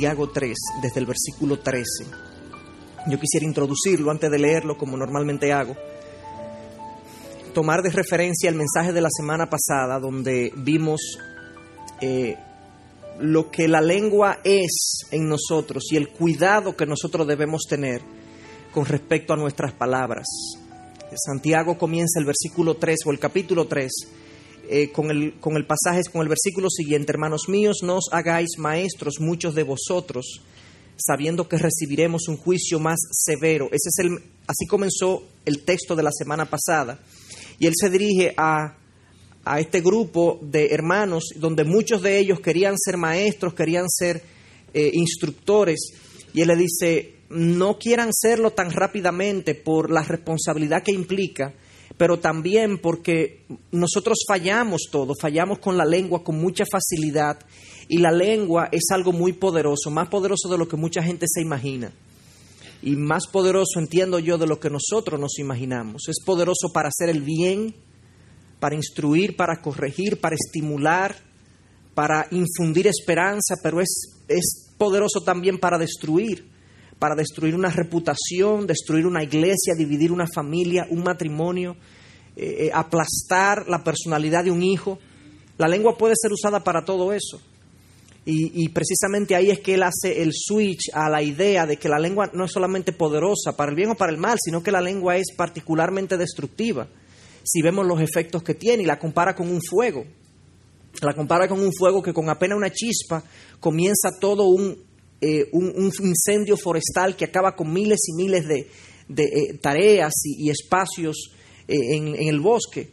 Santiago 3, desde el versículo 13. Yo quisiera introducirlo antes de leerlo como normalmente hago. Tomar de referencia el mensaje de la semana pasada donde vimos eh, lo que la lengua es en nosotros y el cuidado que nosotros debemos tener con respecto a nuestras palabras. Santiago comienza el versículo 3 o el capítulo 3 eh, con, el, con el pasaje, con el versículo siguiente, hermanos míos, no os hagáis maestros muchos de vosotros, sabiendo que recibiremos un juicio más severo. Ese es el, así comenzó el texto de la semana pasada. Y él se dirige a, este grupo de hermanos, donde muchos de ellos querían ser maestros, querían ser eh, instructores, y él le dice, no quieran serlo tan rápidamente por la responsabilidad que implica pero también porque nosotros fallamos todos, fallamos con la lengua con mucha facilidad y la lengua es algo muy poderoso, más poderoso de lo que mucha gente se imagina y más poderoso entiendo yo de lo que nosotros nos imaginamos. Es poderoso para hacer el bien, para instruir, para corregir, para estimular, para infundir esperanza, pero es, es poderoso también para destruir para destruir una reputación, destruir una iglesia, dividir una familia, un matrimonio, eh, eh, aplastar la personalidad de un hijo. La lengua puede ser usada para todo eso. Y, y, precisamente ahí es que él hace el switch a la idea de que la lengua no es solamente poderosa para el bien o para el mal, sino que la lengua es particularmente destructiva. Si vemos los efectos que tiene y la compara con un fuego, la compara con un fuego que con apenas una chispa comienza todo un eh, un, incendio forestal que acaba con miles y miles de, eh, tareas y, espacios eh, en, el bosque.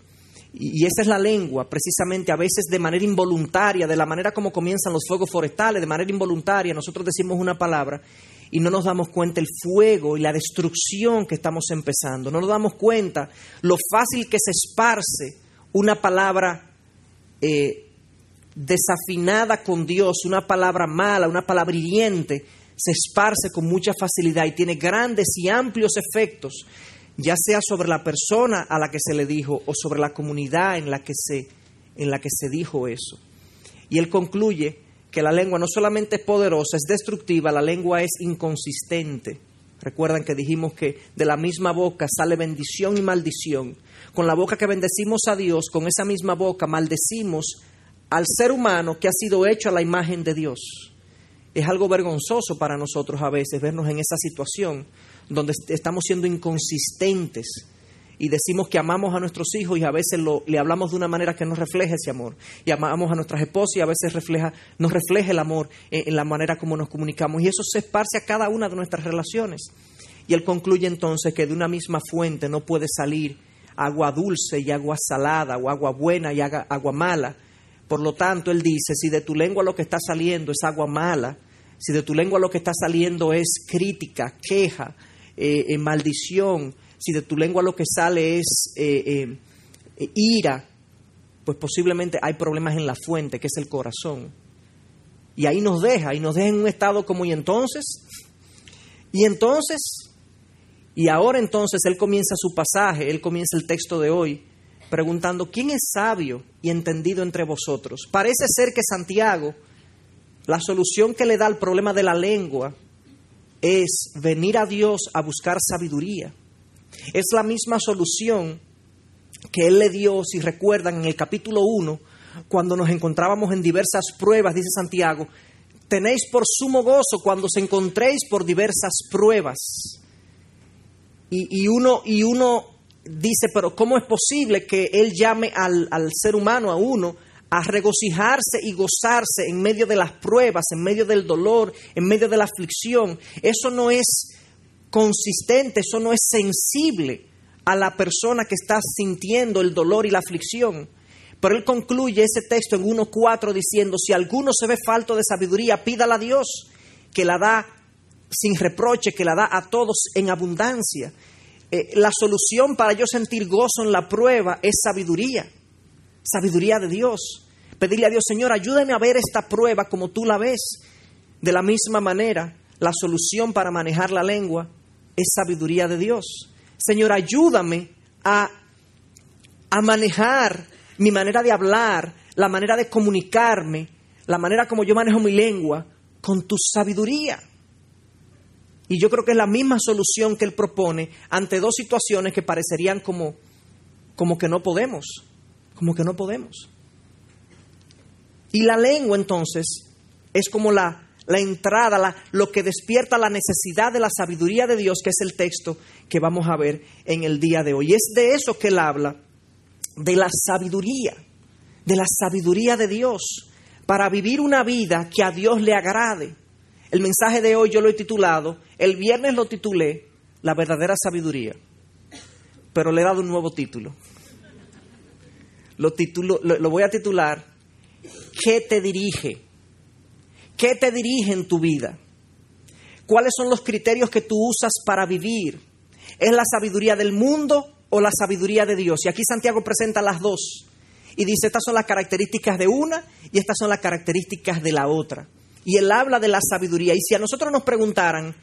Y, esa es la lengua, precisamente a veces de manera involuntaria, de la manera como comienzan los fuegos forestales, de manera involuntaria, nosotros decimos una palabra y no nos damos cuenta el fuego y la destrucción que estamos empezando. No nos damos cuenta lo fácil que se esparce una palabra desafinada con Dios, una palabra mala, una palabra brillante, se esparce con mucha facilidad y tiene grandes y amplios efectos, ya sea sobre la persona a la que se le dijo o sobre la comunidad en la que se, en la que se dijo eso. Y él concluye que la lengua no solamente es poderosa, es destructiva, la lengua es inconsistente. Recuerdan que dijimos que de la misma boca sale bendición y maldición. Con la boca que bendecimos a Dios, con esa misma boca maldecimos al ser humano que ha sido hecho a la imagen de Dios. Es algo vergonzoso para nosotros a veces vernos en esa situación donde estamos siendo inconsistentes y decimos que amamos a nuestros hijos y a veces le hablamos de una manera que no refleja ese amor. Y amamos a nuestras esposas y a veces refleja, nos refleja el amor en la manera como nos comunicamos. Y eso se esparce a cada una de nuestras relaciones. Y él concluye entonces que de una misma fuente no puede salir agua dulce y agua salada, o agua buena y agua mala, por lo tanto, él dice, si de tu lengua lo que está saliendo es agua mala, si de tu lengua lo que está saliendo es crítica, queja, eh, eh, maldición, si de tu lengua lo que sale es eh, ira, pues posiblemente hay problemas en la fuente, que es el corazón. Y ahí nos deja, y nos deja en un estado como y entonces, y entonces, y ahora entonces él comienza su pasaje, él comienza el texto de hoy preguntando, ¿quién es sabio y entendido entre vosotros? Parece ser que Santiago, la solución que le da al problema de la lengua es venir a Dios a buscar sabiduría. Es la misma solución que él le dio, si recuerdan, en el capítulo 1, cuando nos encontrábamos en diversas pruebas, dice Santiago, tenéis por sumo gozo cuando os encontréis por diversas pruebas. Y, y uno, y uno dice, pero ¿cómo es posible que Él llame al, ser humano, a uno, a regocijarse y gozarse en medio de las pruebas, en medio del dolor, en medio de la aflicción? Eso no es consistente, eso no es sensible a la persona que está sintiendo el dolor y la aflicción. Pero él concluye ese texto en 1.4 diciendo, si alguno se ve falto de sabiduría, pídala a Dios, que la da sin reproche, que la da a todos en abundancia eh, la solución para yo sentir gozo en la prueba es sabiduría, sabiduría de Dios. Pedirle a Dios, Señor, ayúdame a ver esta prueba como tú la ves. De la misma manera, la solución para manejar la lengua es sabiduría de Dios. Señor, ayúdame a, a manejar mi manera de hablar, la manera de comunicarme, la manera como yo manejo mi lengua, con tu sabiduría. Y yo creo que es la misma solución que él propone ante dos situaciones que parecerían como, como que no podemos, como que no podemos. Y la lengua entonces es como la, la entrada, la, lo que despierta la necesidad de la sabiduría de Dios, que es el texto que vamos a ver en el día de hoy. Y es de eso que él habla, de la sabiduría, de la sabiduría de Dios, para vivir una vida que a Dios le agrade. El mensaje de hoy yo lo he titulado el viernes lo titulé La verdadera sabiduría, pero le he dado un nuevo título. Lo, lo, voy a titular ¿Qué te dirige? ¿Qué te dirige en tu vida? ¿Cuáles son los criterios que tú usas para vivir? ¿Es la sabiduría del mundo o la sabiduría de Dios? Y aquí Santiago presenta las dos y dice, estas son las características de una y estas son las características de la otra. Y él habla de la sabiduría. Y si a nosotros nos preguntaran,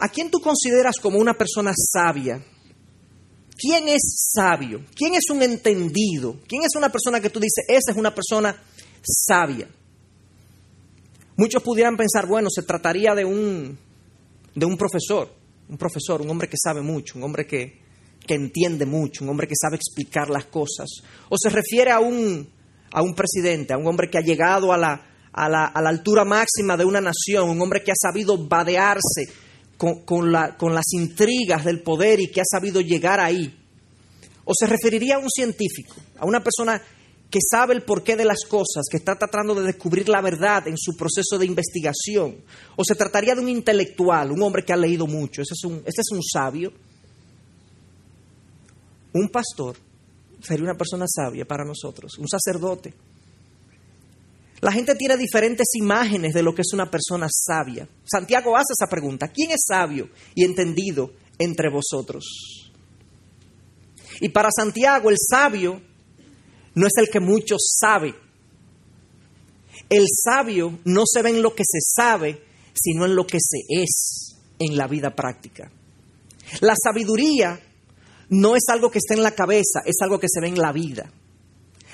¿A quién tú consideras como una persona sabia? ¿Quién es sabio? ¿Quién es un entendido? ¿Quién es una persona que tú dices, esa es una persona sabia? Muchos pudieran pensar, bueno, se trataría de un, de un profesor, un profesor, un hombre que sabe mucho, un hombre que, entiende mucho, un hombre que sabe explicar las cosas. O se refiere a un, a un presidente, a un hombre que ha llegado a la, a la altura máxima de una nación, un hombre que ha sabido vadearse con, la, con las intrigas del poder y que ha sabido llegar ahí. O se referiría a un científico, a una persona que sabe el porqué de las cosas, que está tratando de descubrir la verdad en su proceso de investigación. O se trataría de un intelectual, un hombre que ha leído mucho. Ese es un, ese es un sabio. Un pastor sería una persona sabia para nosotros, un sacerdote. La gente tiene diferentes imágenes de lo que es una persona sabia. Santiago hace esa pregunta, ¿quién es sabio y entendido entre vosotros? Y para Santiago el sabio no es el que muchos sabe. El sabio no se ve en lo que se sabe, sino en lo que se es en la vida práctica. La sabiduría no es algo que está en la cabeza, es algo que se ve en la vida.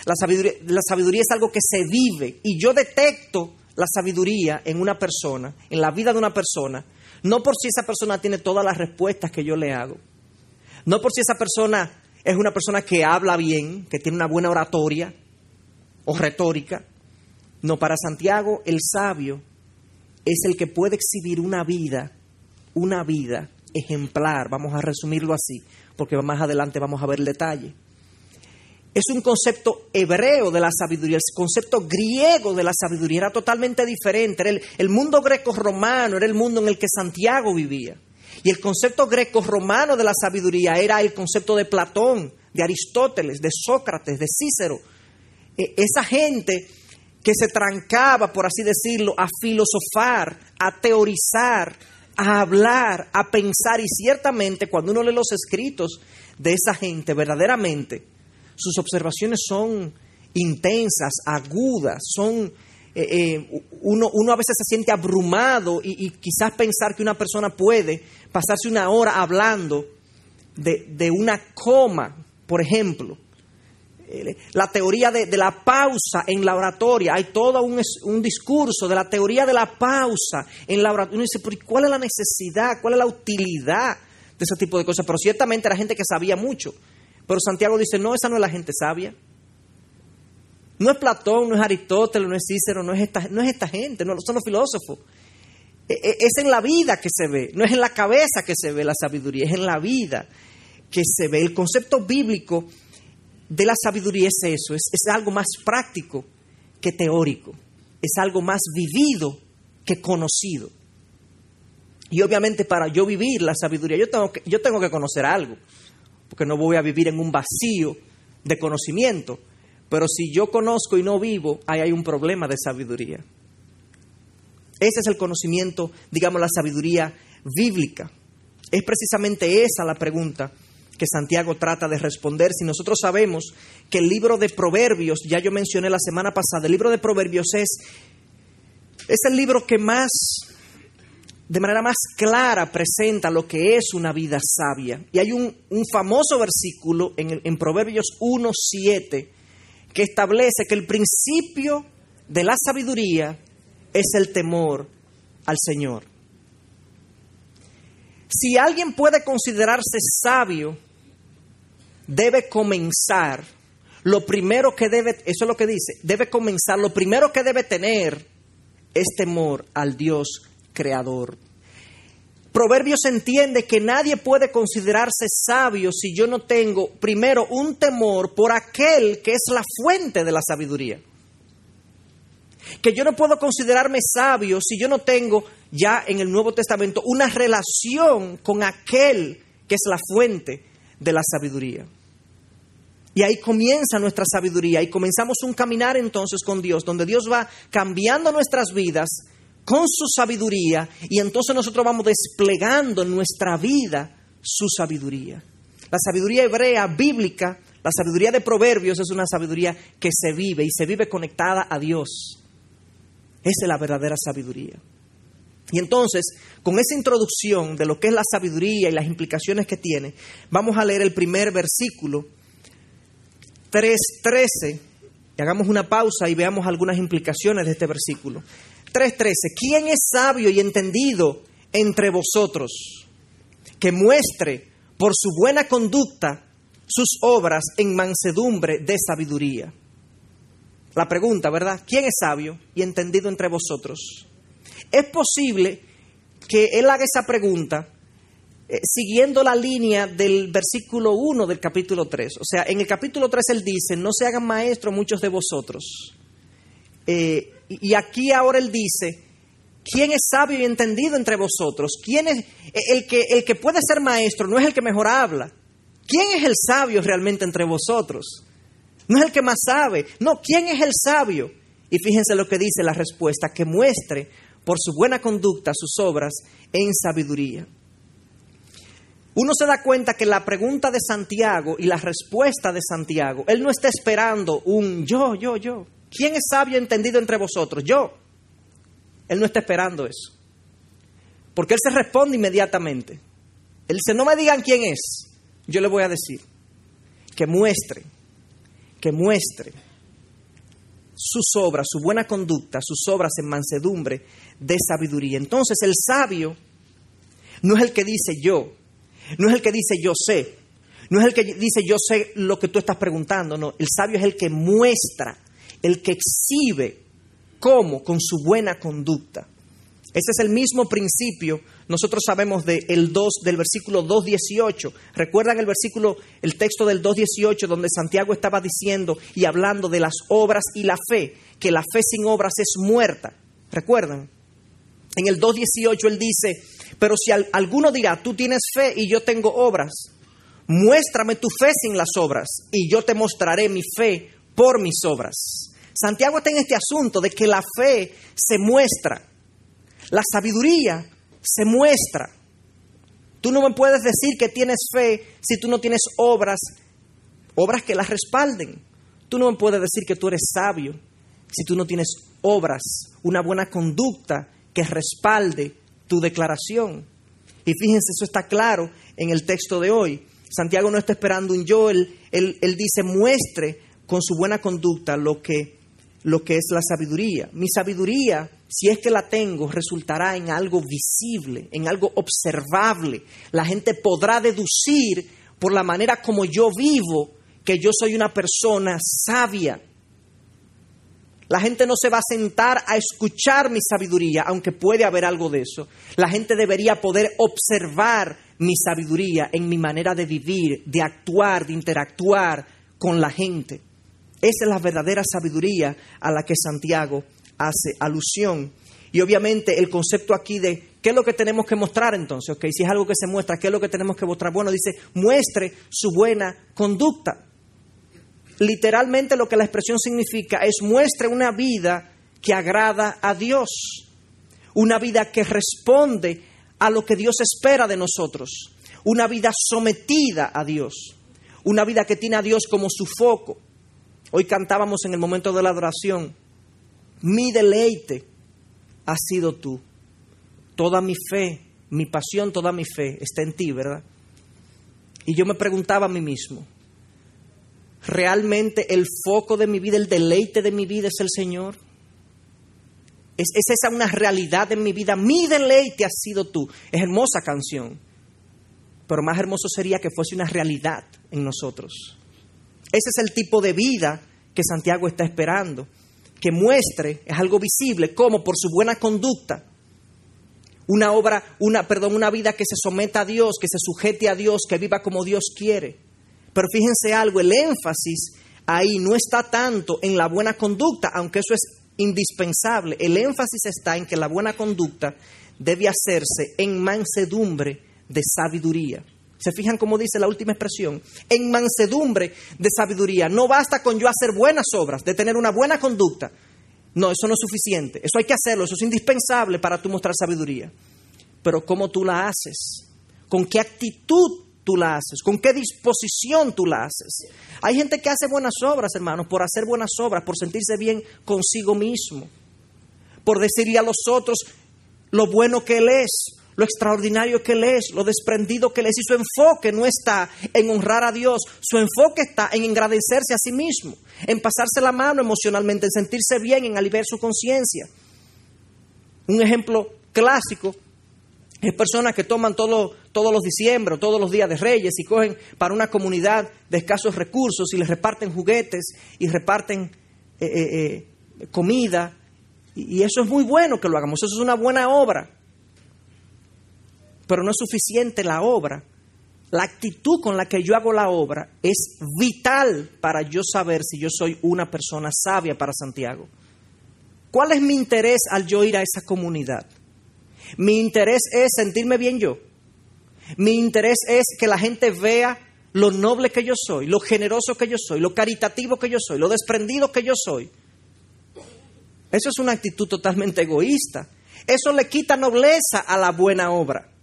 La sabiduría, la sabiduría es algo que se vive y yo detecto la sabiduría en una persona, en la vida de una persona, no por si esa persona tiene todas las respuestas que yo le hago, no por si esa persona es una persona que habla bien, que tiene una buena oratoria o retórica. No, para Santiago el sabio es el que puede exhibir una vida, una vida ejemplar, vamos a resumirlo así, porque más adelante vamos a ver el detalle es un concepto hebreo de la sabiduría, el concepto griego de la sabiduría era totalmente diferente. el, mundo greco-romano era el mundo en el que Santiago vivía. Y el concepto greco-romano de la sabiduría era el concepto de Platón, de Aristóteles, de Sócrates, de Cícero. E, esa gente que se trancaba, por así decirlo, a filosofar, a teorizar, a hablar, a pensar. Y ciertamente cuando uno lee los escritos de esa gente, verdaderamente sus observaciones son intensas, agudas, son... Eh, eh, uno, a veces se siente abrumado y, quizás pensar que una persona puede pasarse una hora hablando de, una coma, por ejemplo. Eh, la teoría de, la pausa en la oratoria, hay todo un, discurso de la teoría de la pausa en la oratoria. Uno dice, ¿cuál es la necesidad? ¿Cuál es la utilidad de ese tipo de cosas? Pero ciertamente era gente que sabía mucho. Pero Santiago dice, no, esa no es la gente sabia. No es Platón, no es Aristóteles, no es Cícero, no es esta, no es esta gente, no son los filósofos. E, e, es en la vida que se ve, no es en la cabeza que se ve la sabiduría, es en la vida que se ve. El concepto bíblico de la sabiduría es eso, es, algo más práctico que teórico, es algo más vivido que conocido. Y obviamente para yo vivir la sabiduría, yo tengo que, yo tengo que conocer algo que no voy a vivir en un vacío de conocimiento. Pero si yo conozco y no vivo, ahí hay un problema de sabiduría. Ese es el conocimiento, digamos, la sabiduría bíblica. Es precisamente esa la pregunta que Santiago trata de responder. Si nosotros sabemos que el libro de Proverbios, ya yo mencioné la semana pasada, el libro de Proverbios es, es el libro que más de manera más clara presenta lo que es una vida sabia. Y hay un, famoso versículo en, en Proverbios 1.7 que establece que el principio de la sabiduría es el temor al Señor. Si alguien puede considerarse sabio, debe comenzar, lo primero que debe, eso es lo que dice, debe comenzar, lo primero que debe tener es temor al Dios creador. Proverbios entiende que nadie puede considerarse sabio si yo no tengo, primero, un temor por aquel que es la fuente de la sabiduría. Que yo no puedo considerarme sabio si yo no tengo ya en el Nuevo Testamento una relación con aquel que es la fuente de la sabiduría. Y ahí comienza nuestra sabiduría y comenzamos un caminar entonces con Dios, donde Dios va cambiando nuestras vidas con su sabiduría y entonces nosotros vamos desplegando en nuestra vida su sabiduría. La sabiduría hebrea bíblica, la sabiduría de proverbios es una sabiduría que se vive y se vive conectada a Dios. Esa es la verdadera sabiduría. Y entonces, con esa introducción de lo que es la sabiduría y las implicaciones que tiene, vamos a leer el primer versículo 3.13 y hagamos una pausa y veamos algunas implicaciones de este versículo. 3:13, ¿quién es sabio y entendido entre vosotros que muestre por su buena conducta sus obras en mansedumbre de sabiduría? La pregunta, ¿verdad? ¿Quién es sabio y entendido entre vosotros? Es posible que él haga esa pregunta eh, siguiendo la línea del versículo 1 del capítulo 3. O sea, en el capítulo 3 él dice, no se hagan maestros muchos de vosotros. Eh, y aquí ahora él dice, ¿quién es sabio y entendido entre vosotros? ¿Quién es e, el que, el que puede ser maestro, no es el que mejor habla? ¿Quién es el sabio realmente entre vosotros? No es el que más sabe, no, ¿quién es el sabio? Y fíjense lo que dice la respuesta, que muestre por su buena conducta sus obras en sabiduría. Uno se da cuenta que la pregunta de Santiago y la respuesta de Santiago, él no está esperando un yo, yo, yo. ¿Quién es sabio entendido entre vosotros? Yo. Él no está esperando eso. Porque Él se responde inmediatamente. Él dice, no me digan quién es. Yo le voy a decir que muestre, que muestre sus obras, su buena conducta, sus obras en mansedumbre de sabiduría. Entonces el sabio no es el que dice yo, no es el que dice yo sé, no es el que dice yo sé lo que tú estás preguntando, no, el sabio es el que muestra el que exhibe cómo con su buena conducta. Ese es el mismo principio, nosotros sabemos de el 2, del versículo 2.18. ¿Recuerdan el versículo, el texto del 2.18 donde Santiago estaba diciendo y hablando de las obras y la fe, que la fe sin obras es muerta? ¿Recuerdan? En el 2.18 él dice, pero si alguno dirá, tú tienes fe y yo tengo obras, muéstrame tu fe sin las obras y yo te mostraré mi fe por mis obras. Santiago está en este asunto de que la fe se muestra, la sabiduría se muestra. Tú no me puedes decir que tienes fe si tú no tienes obras, obras que las respalden. Tú no me puedes decir que tú eres sabio si tú no tienes obras, una buena conducta que respalde tu declaración. Y fíjense, eso está claro en el texto de hoy. Santiago no está esperando un yo, él, él dice, muestre con su buena conducta lo que lo que es la sabiduría. Mi sabiduría, si es que la tengo, resultará en algo visible, en algo observable. La gente podrá deducir por la manera como yo vivo que yo soy una persona sabia. La gente no se va a sentar a escuchar mi sabiduría, aunque puede haber algo de eso. La gente debería poder observar mi sabiduría en mi manera de vivir, de actuar, de interactuar con la gente. Esa es la verdadera sabiduría a la que Santiago hace alusión. Y obviamente el concepto aquí de qué es lo que tenemos que mostrar entonces, que si es algo que se muestra, qué es lo que tenemos que mostrar. Bueno, dice, muestre su buena conducta. Literalmente lo que la expresión significa es muestre una vida que agrada a Dios, una vida que responde a lo que Dios espera de nosotros, una vida sometida a Dios, una vida que tiene a Dios como su foco Hoy cantábamos en el momento de la adoración, mi deleite ha sido tú. Toda mi fe, mi pasión, toda mi fe está en ti, ¿verdad? Y yo me preguntaba a mí mismo, ¿realmente el foco de mi vida, el deleite de mi vida es el Señor? ¿Es, es esa una realidad en mi vida? Mi deleite ha sido tú. Es hermosa canción, pero más hermoso sería que fuese una realidad en nosotros ese es el tipo de vida que Santiago está esperando, que muestre, es algo visible, como por su buena conducta, una obra, una, perdón, una vida que se someta a Dios, que se sujete a Dios, que viva como Dios quiere. Pero fíjense algo, el énfasis ahí no está tanto en la buena conducta, aunque eso es indispensable. El énfasis está en que la buena conducta debe hacerse en mansedumbre de sabiduría. Se fijan cómo dice la última expresión, en mansedumbre de sabiduría. No basta con yo hacer buenas obras, de tener una buena conducta. No, eso no es suficiente. Eso hay que hacerlo, eso es indispensable para tú mostrar sabiduría. Pero cómo tú la haces, con qué actitud tú la haces, con qué disposición tú la haces. Hay gente que hace buenas obras, hermanos, por hacer buenas obras, por sentirse bien consigo mismo, por decirle a los otros lo bueno que él es, lo extraordinario que Él es, lo desprendido que Él es. Y su enfoque no está en honrar a Dios, su enfoque está en engradecerse a sí mismo, en pasarse la mano emocionalmente, en sentirse bien, en aliviar su conciencia. Un ejemplo clásico es personas que toman todos los diciembre, todos los días de reyes y cogen para una comunidad de escasos recursos y les reparten juguetes y reparten eh, eh, eh, comida. y eso es muy bueno que lo hagamos, eso es una buena obra pero no es suficiente la obra. La actitud con la que yo hago la obra es vital para yo saber si yo soy una persona sabia para Santiago. ¿Cuál es mi interés al yo ir a esa comunidad? Mi interés es sentirme bien yo. Mi interés es que la gente vea lo noble que yo soy, lo generoso que yo soy, lo caritativo que yo soy, lo desprendido que yo soy. Eso es una actitud totalmente egoísta. Eso le quita nobleza a la buena obra.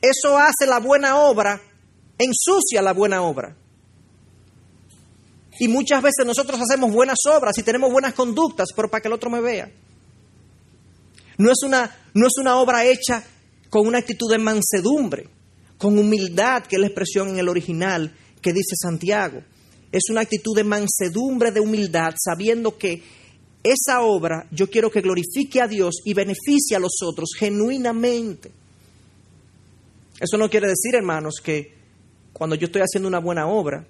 Eso hace la buena obra, ensucia la buena obra. Y muchas veces nosotros hacemos buenas obras y tenemos buenas conductas, pero para que el otro me vea. No es una, no es una obra hecha con una actitud de mansedumbre, con humildad, que es la expresión en el original que dice Santiago. Es una actitud de mansedumbre, de humildad, sabiendo que esa obra yo quiero que glorifique a Dios y beneficie a los otros genuinamente. Eso no quiere decir, hermanos, que cuando yo estoy haciendo una buena obra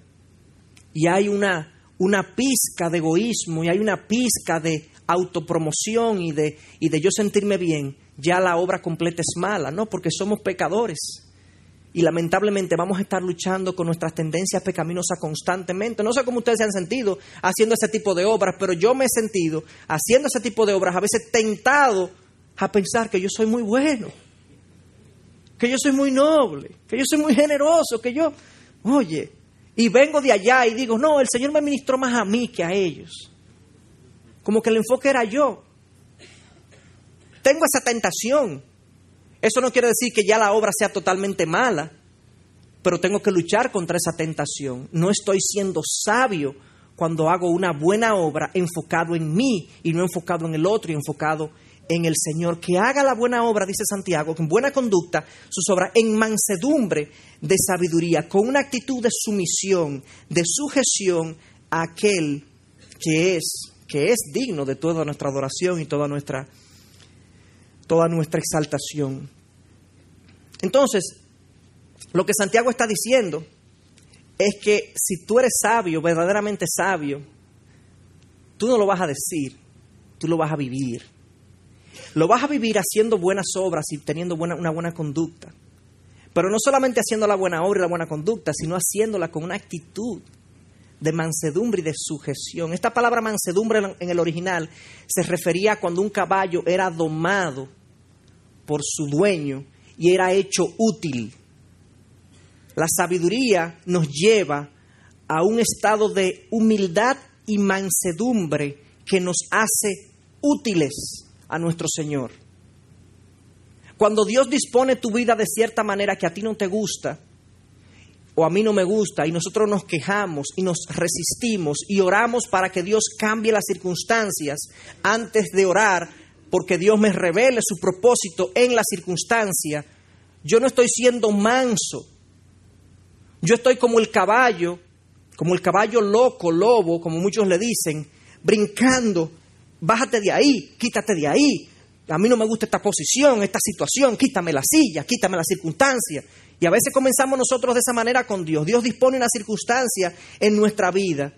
y hay una, una pizca de egoísmo y hay una pizca de autopromoción y de, y de yo sentirme bien, ya la obra completa es mala, ¿no? Porque somos pecadores. Y lamentablemente vamos a estar luchando con nuestras tendencias pecaminosas constantemente. No sé cómo ustedes se han sentido haciendo ese tipo de obras, pero yo me he sentido haciendo ese tipo de obras, a veces tentado a pensar que yo soy muy bueno que yo soy muy noble, que yo soy muy generoso, que yo, oye, y vengo de allá y digo, no, el Señor me ministró más a mí que a ellos. Como que el enfoque era yo. Tengo esa tentación. Eso no quiere decir que ya la obra sea totalmente mala, pero tengo que luchar contra esa tentación. No estoy siendo sabio cuando hago una buena obra enfocado en mí y no enfocado en el otro y enfocado en en el Señor, que haga la buena obra, dice Santiago, con buena conducta, sus obras, en mansedumbre de sabiduría, con una actitud de sumisión, de sujeción a aquel que es, que es digno de toda nuestra adoración y toda nuestra, toda nuestra exaltación. Entonces, lo que Santiago está diciendo es que si tú eres sabio, verdaderamente sabio, tú no lo vas a decir, tú lo vas a vivir. Lo vas a vivir haciendo buenas obras y teniendo buena, una buena conducta. Pero no solamente haciendo la buena obra y la buena conducta, sino haciéndola con una actitud de mansedumbre y de sujeción. Esta palabra mansedumbre en el original se refería a cuando un caballo era domado por su dueño y era hecho útil. La sabiduría nos lleva a un estado de humildad y mansedumbre que nos hace útiles a nuestro Señor. Cuando Dios dispone tu vida de cierta manera que a ti no te gusta, o a mí no me gusta, y nosotros nos quejamos y nos resistimos y oramos para que Dios cambie las circunstancias antes de orar porque Dios me revele su propósito en la circunstancia, yo no estoy siendo manso. Yo estoy como el caballo, como el caballo loco, lobo, como muchos le dicen, brincando bájate de ahí, quítate de ahí, a mí no me gusta esta posición, esta situación, quítame la silla, quítame la circunstancia. Y a veces comenzamos nosotros de esa manera con Dios. Dios dispone una circunstancia en nuestra vida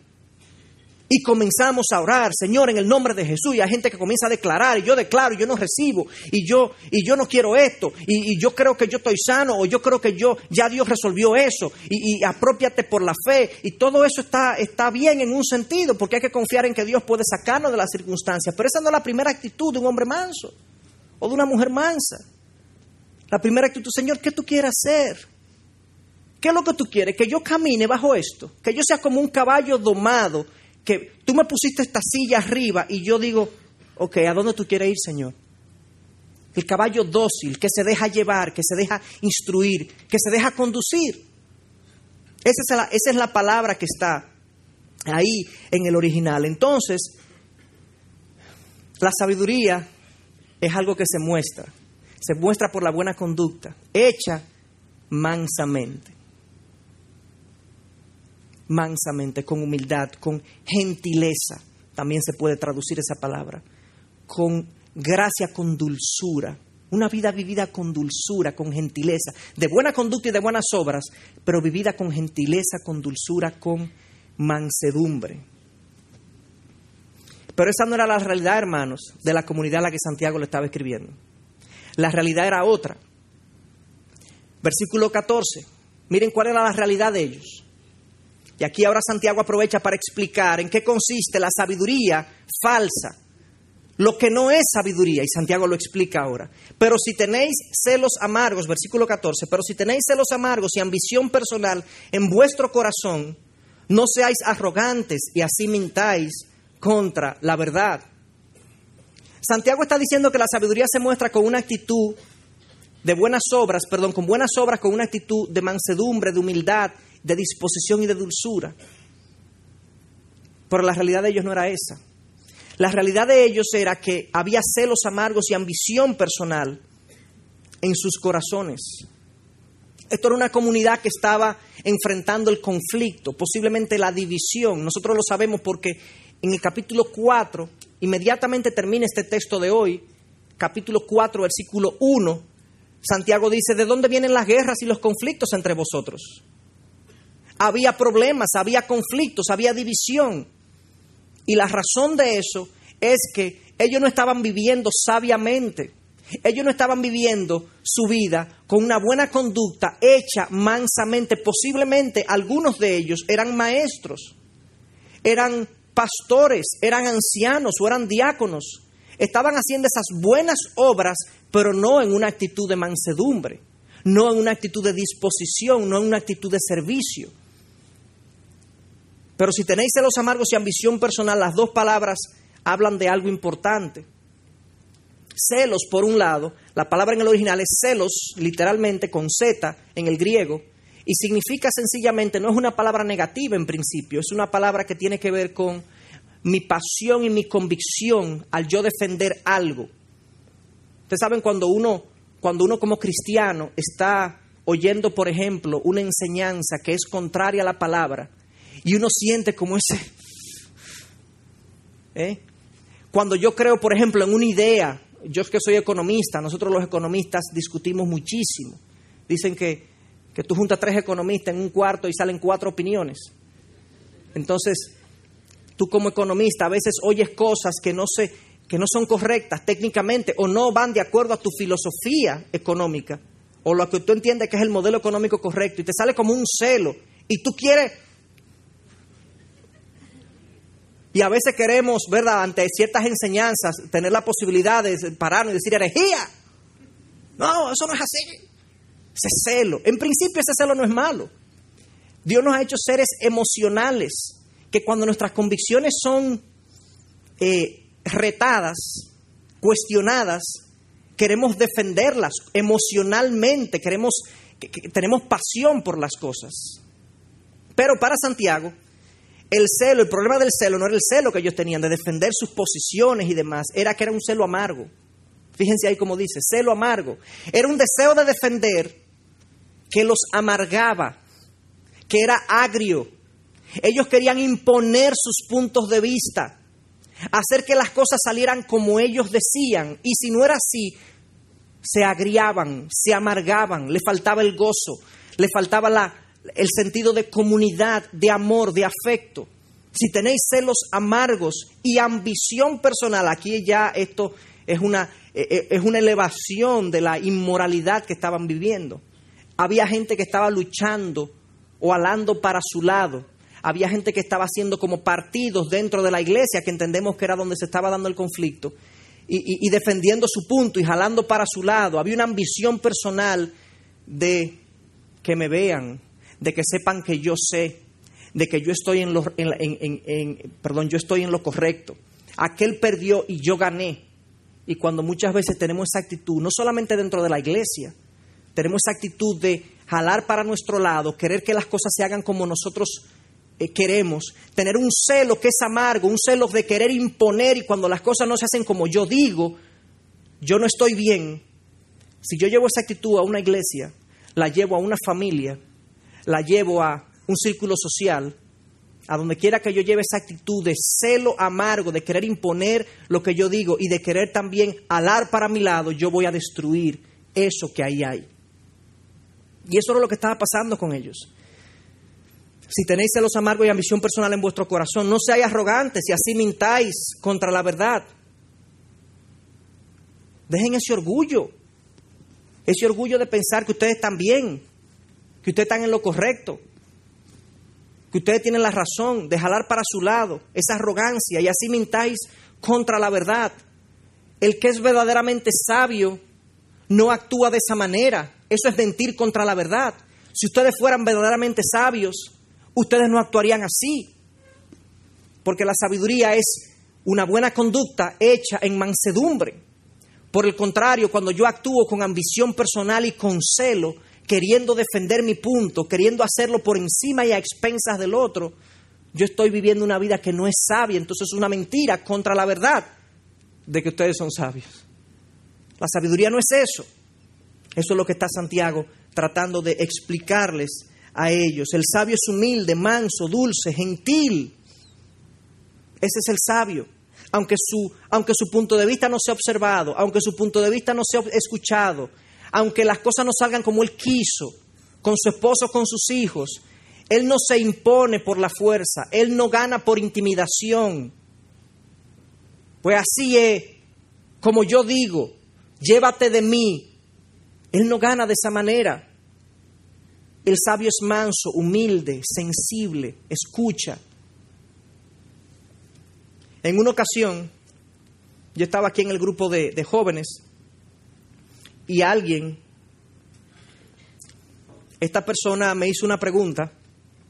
y comenzamos a orar, Señor, en el nombre de Jesús. Y hay gente que comienza a declarar, y yo declaro, y yo no recibo, y yo, y yo no quiero esto, y, yo creo que yo estoy sano, o yo creo que yo, ya Dios resolvió eso, y, y apropiate por la fe. Y todo eso está, está bien en un sentido, porque hay que confiar en que Dios puede sacarnos de las circunstancias. Pero esa no es la primera actitud de un hombre manso, o de una mujer mansa. La primera actitud, Señor, ¿qué tú quieres hacer? ¿Qué es lo que tú quieres? Que yo camine bajo esto, que yo sea como un caballo domado que tú me pusiste esta silla arriba y yo digo, ok, ¿a dónde tú quieres ir, Señor? El caballo dócil, que se deja llevar, que se deja instruir, que se deja conducir. Esa es la, esa es la palabra que está ahí en el original. Entonces, la sabiduría es algo que se muestra, se muestra por la buena conducta, hecha mansamente mansamente, con humildad, con gentileza, también se puede traducir esa palabra, con gracia, con dulzura, una vida vivida con dulzura, con gentileza, de buena conducta y de buenas obras, pero vivida con gentileza, con dulzura, con mansedumbre. Pero esa no era la realidad, hermanos, de la comunidad a la que Santiago le estaba escribiendo. La realidad era otra. Versículo 14. Miren cuál era la realidad de ellos. Y aquí ahora Santiago aprovecha para explicar en qué consiste la sabiduría falsa, lo que no es sabiduría, y Santiago lo explica ahora. Pero si tenéis celos amargos, versículo 14, pero si tenéis celos amargos y ambición personal en vuestro corazón, no seáis arrogantes y así mintáis contra la verdad. Santiago está diciendo que la sabiduría se muestra con una actitud de buenas obras, perdón, con buenas obras, con una actitud de mansedumbre, de humildad de disposición y de dulzura. Pero la realidad de ellos no era esa. La realidad de ellos era que había celos amargos y ambición personal en sus corazones. Esto era una comunidad que estaba enfrentando el conflicto, posiblemente la división. Nosotros lo sabemos porque en el capítulo 4, inmediatamente termina este texto de hoy, capítulo 4, versículo 1, Santiago dice, ¿de dónde vienen las guerras y los conflictos entre vosotros? había problemas, había conflictos, había división. Y la razón de eso es que ellos no estaban viviendo sabiamente. Ellos no estaban viviendo su vida con una buena conducta hecha mansamente. Posiblemente algunos de ellos eran maestros, eran pastores, eran ancianos o eran diáconos. Estaban haciendo esas buenas obras, pero no en una actitud de mansedumbre, no en una actitud de disposición, no en una actitud de servicio. Pero si tenéis celos amargos y ambición personal, las dos palabras hablan de algo importante. Celos, por un lado, la palabra en el original es celos, literalmente con Z en el griego, y significa sencillamente, no es una palabra negativa en principio, es una palabra que tiene que ver con mi pasión y mi convicción al yo defender algo. Ustedes saben cuando uno, cuando uno como cristiano está oyendo, por ejemplo, una enseñanza que es contraria a la palabra, y uno siente como ese... ¿eh? Cuando yo creo, por ejemplo, en una idea, yo es que soy economista, nosotros los economistas discutimos muchísimo. Dicen que, que tú juntas tres economistas en un cuarto y salen cuatro opiniones. Entonces, tú como economista a veces oyes cosas que no, se, que no son correctas técnicamente o no van de acuerdo a tu filosofía económica o lo que tú entiendes que es el modelo económico correcto y te sale como un celo y tú quieres Y a veces queremos, ¿verdad?, ante ciertas enseñanzas, tener la posibilidad de pararnos y decir herejía. No, eso no es así. Ese celo. En principio ese celo no es malo. Dios nos ha hecho seres emocionales, que cuando nuestras convicciones son eh, retadas, cuestionadas, queremos defenderlas emocionalmente, queremos, tenemos pasión por las cosas. Pero para Santiago, el celo, el problema del celo no era el celo que ellos tenían de defender sus posiciones y demás, era que era un celo amargo. Fíjense ahí como dice, celo amargo. Era un deseo de defender que los amargaba, que era agrio. Ellos querían imponer sus puntos de vista, hacer que las cosas salieran como ellos decían, y si no era así, se agriaban, se amargaban, le faltaba el gozo, le faltaba la el sentido de comunidad, de amor, de afecto. Si tenéis celos amargos y ambición personal, aquí ya esto es una, e, e, es una elevación de la inmoralidad que estaban viviendo. Había gente que estaba luchando o alando para su lado. Había gente que estaba haciendo como partidos dentro de la iglesia, que entendemos que era donde se estaba dando el conflicto, y, y defendiendo su punto y jalando para su lado. Había una ambición personal de que me vean, de que sepan que yo sé, de que yo estoy en lo, en, perdón, yo estoy en lo correcto. Aquel perdió y yo gané. Y cuando muchas veces tenemos esa actitud, no solamente dentro de la iglesia, tenemos esa actitud de jalar para nuestro lado, querer que las cosas se hagan como nosotros eh, queremos, tener un celo que es amargo, un celo de querer imponer y cuando las cosas no se hacen como yo digo, yo no estoy bien. Si yo llevo esa actitud a una iglesia, la llevo a una familia, la llevo a un círculo social, a donde quiera que yo lleve esa actitud de celo amargo, de querer imponer lo que yo digo y de querer también alar para mi lado, yo voy a destruir eso que ahí hay. Y eso era lo que estaba pasando con ellos. Si tenéis celos amargos y ambición personal en vuestro corazón, no seáis arrogantes y así mintáis contra la verdad. Dejen ese orgullo, ese orgullo de pensar que ustedes están bien, que ustedes están en lo correcto, que ustedes tienen la razón de jalar para su lado esa arrogancia y así mintáis contra la verdad. El que es verdaderamente sabio no actúa de esa manera. Eso es mentir contra la verdad. Si ustedes fueran verdaderamente sabios, ustedes no actuarían así. Porque la sabiduría es una buena conducta hecha en mansedumbre. Por el contrario, cuando yo actúo con ambición personal y con celo, queriendo defender mi punto, queriendo hacerlo por encima y a expensas del otro, yo estoy viviendo una vida que no es sabia, entonces es una mentira contra la verdad de que ustedes son sabios. La sabiduría no es eso. Eso es lo que está Santiago tratando de explicarles a ellos. El sabio es humilde, manso, dulce, gentil. Ese es el sabio. Aunque su, aunque su punto de vista no sea observado, aunque su punto de vista no sea escuchado, aunque las cosas no salgan como él quiso, con su esposo, con sus hijos. Él no se impone por la fuerza, él no gana por intimidación. Pues así es, como yo digo, llévate de mí. Él no gana de esa manera. El sabio es manso, humilde, sensible, escucha. En una ocasión, yo estaba aquí en el grupo de, de jóvenes y alguien, esta persona me hizo una pregunta,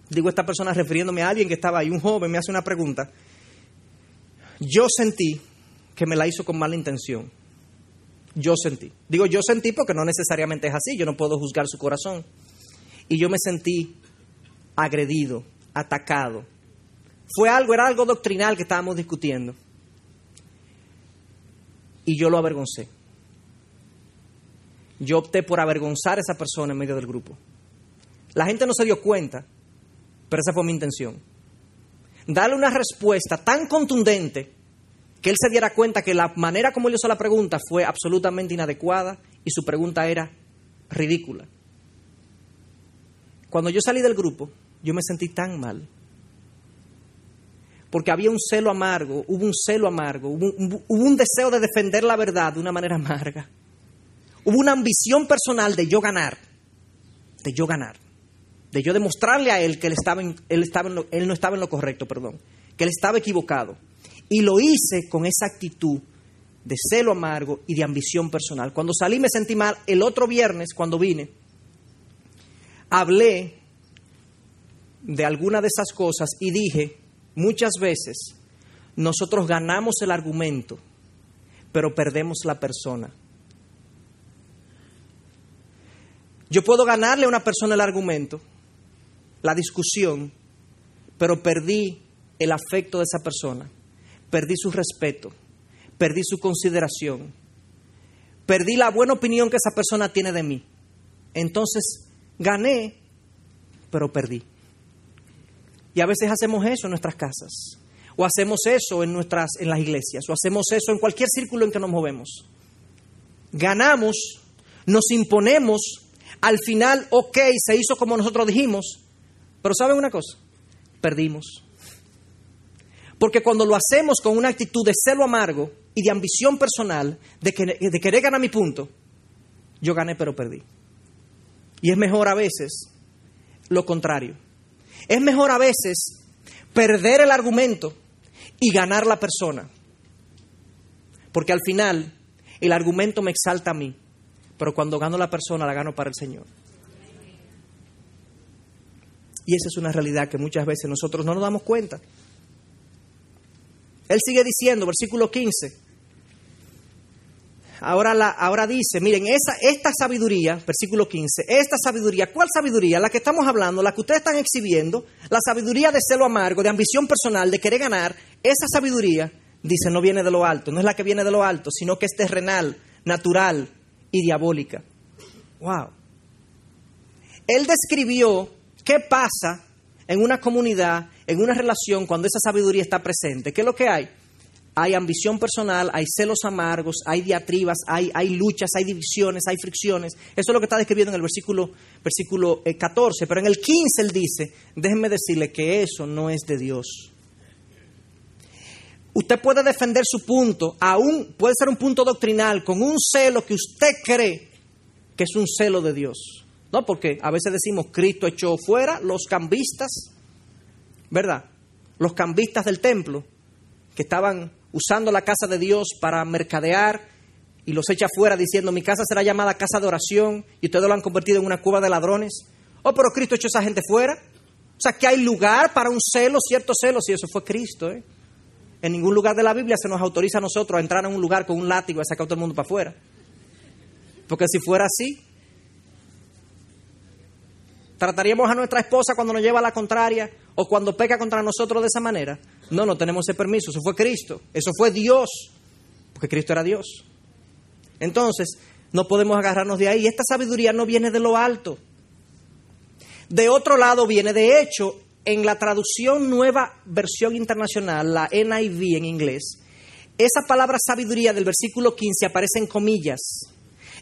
digo esta persona refiriéndome a alguien que estaba ahí, un joven me hace una pregunta, yo sentí que me la hizo con mala intención. Yo sentí. Digo yo sentí porque no necesariamente es así, yo no puedo juzgar su corazón. Y yo me sentí agredido, atacado. Fue algo, era algo doctrinal que estábamos discutiendo. Y yo lo avergoncé yo opté por avergonzar a esa persona en medio del grupo. La gente no se dio cuenta, pero esa fue mi intención. Darle una respuesta tan contundente que él se diera cuenta que la manera como él hizo la pregunta fue absolutamente inadecuada y su pregunta era ridícula. Cuando yo salí del grupo, yo me sentí tan mal. Porque había un celo amargo, hubo un celo amargo, hubo un, un deseo de defender la verdad de una manera amarga. Hubo una ambición personal de yo ganar, de yo ganar, de yo demostrarle a él que él, estaba él, estaba él no estaba en lo correcto, perdón, que él estaba equivocado. Y lo hice con esa actitud de celo amargo y de ambición personal. Cuando salí me sentí mal. El otro viernes, cuando vine, hablé de alguna de esas cosas y dije, muchas veces nosotros ganamos el argumento, pero perdemos la persona. Yo puedo ganarle a una persona el argumento, la discusión, pero perdí el afecto de esa persona, perdí su respeto, perdí su consideración, perdí la buena opinión que esa persona tiene de mí. Entonces, gané, pero perdí. Y a veces hacemos eso en nuestras casas, o hacemos eso en, nuestras, en las iglesias, o hacemos eso en cualquier círculo en que nos movemos. Ganamos, nos imponemos, al final, ok, se hizo como nosotros dijimos, pero ¿saben una cosa? Perdimos. Porque cuando lo hacemos con una actitud de celo amargo y de ambición personal, de, de querer ganar mi punto, yo gané pero perdí. Y es mejor a veces lo contrario. Es mejor a veces perder el argumento y ganar la persona. Porque al final el argumento me exalta a mí pero cuando gano la persona, la gano para el Señor. Y esa es una realidad que muchas veces nosotros no nos damos cuenta. Él sigue diciendo, versículo 15. Ahora, la, ahora dice, miren, esa, esta sabiduría, versículo 15, esta sabiduría, ¿cuál sabiduría? La que estamos hablando, la que ustedes están exhibiendo, la sabiduría de celo amargo, de ambición personal, de querer ganar, esa sabiduría, dice, no viene de lo alto, no es la que viene de lo alto, sino que es terrenal, natural, y diabólica. Wow. Él describió qué pasa en una comunidad, en una relación, cuando esa sabiduría está presente. ¿Qué es lo que hay? Hay ambición personal, hay celos amargos, hay diatribas, hay, hay luchas, hay divisiones, hay fricciones. Eso es lo que está describiendo en el versículo, versículo 14. Eh, Pero en el 15 él dice, déjenme decirle que eso no es de Dios. Usted puede defender su punto, aún puede ser un punto doctrinal, con un celo que usted cree que es un celo de Dios. ¿No? Porque a veces decimos, Cristo echó fuera los cambistas, ¿verdad? Los cambistas del templo, que estaban usando la casa de Dios para mercadear y los echa fuera diciendo, mi casa será llamada casa de oración y ustedes lo han convertido en una cueva de ladrones. Oh, pero Cristo echó esa gente fuera. O sea, que hay lugar para un celo, cierto celo, si eso fue Cristo. ¿eh? En ningún lugar de la Biblia se nos autoriza a nosotros a entrar en un lugar con un látigo y sacar todo el mundo para afuera. Porque si fuera así, trataríamos a nuestra esposa cuando nos lleva a la contraria o cuando peca contra nosotros de esa manera. No, no tenemos ese permiso. Eso fue Cristo. Eso fue Dios. Porque Cristo era Dios. Entonces, no podemos agarrarnos de ahí. Esta sabiduría no viene de lo alto. De otro lado viene, de hecho, en la traducción nueva versión internacional, la NIV en inglés, esa palabra sabiduría del versículo 15 aparece en comillas.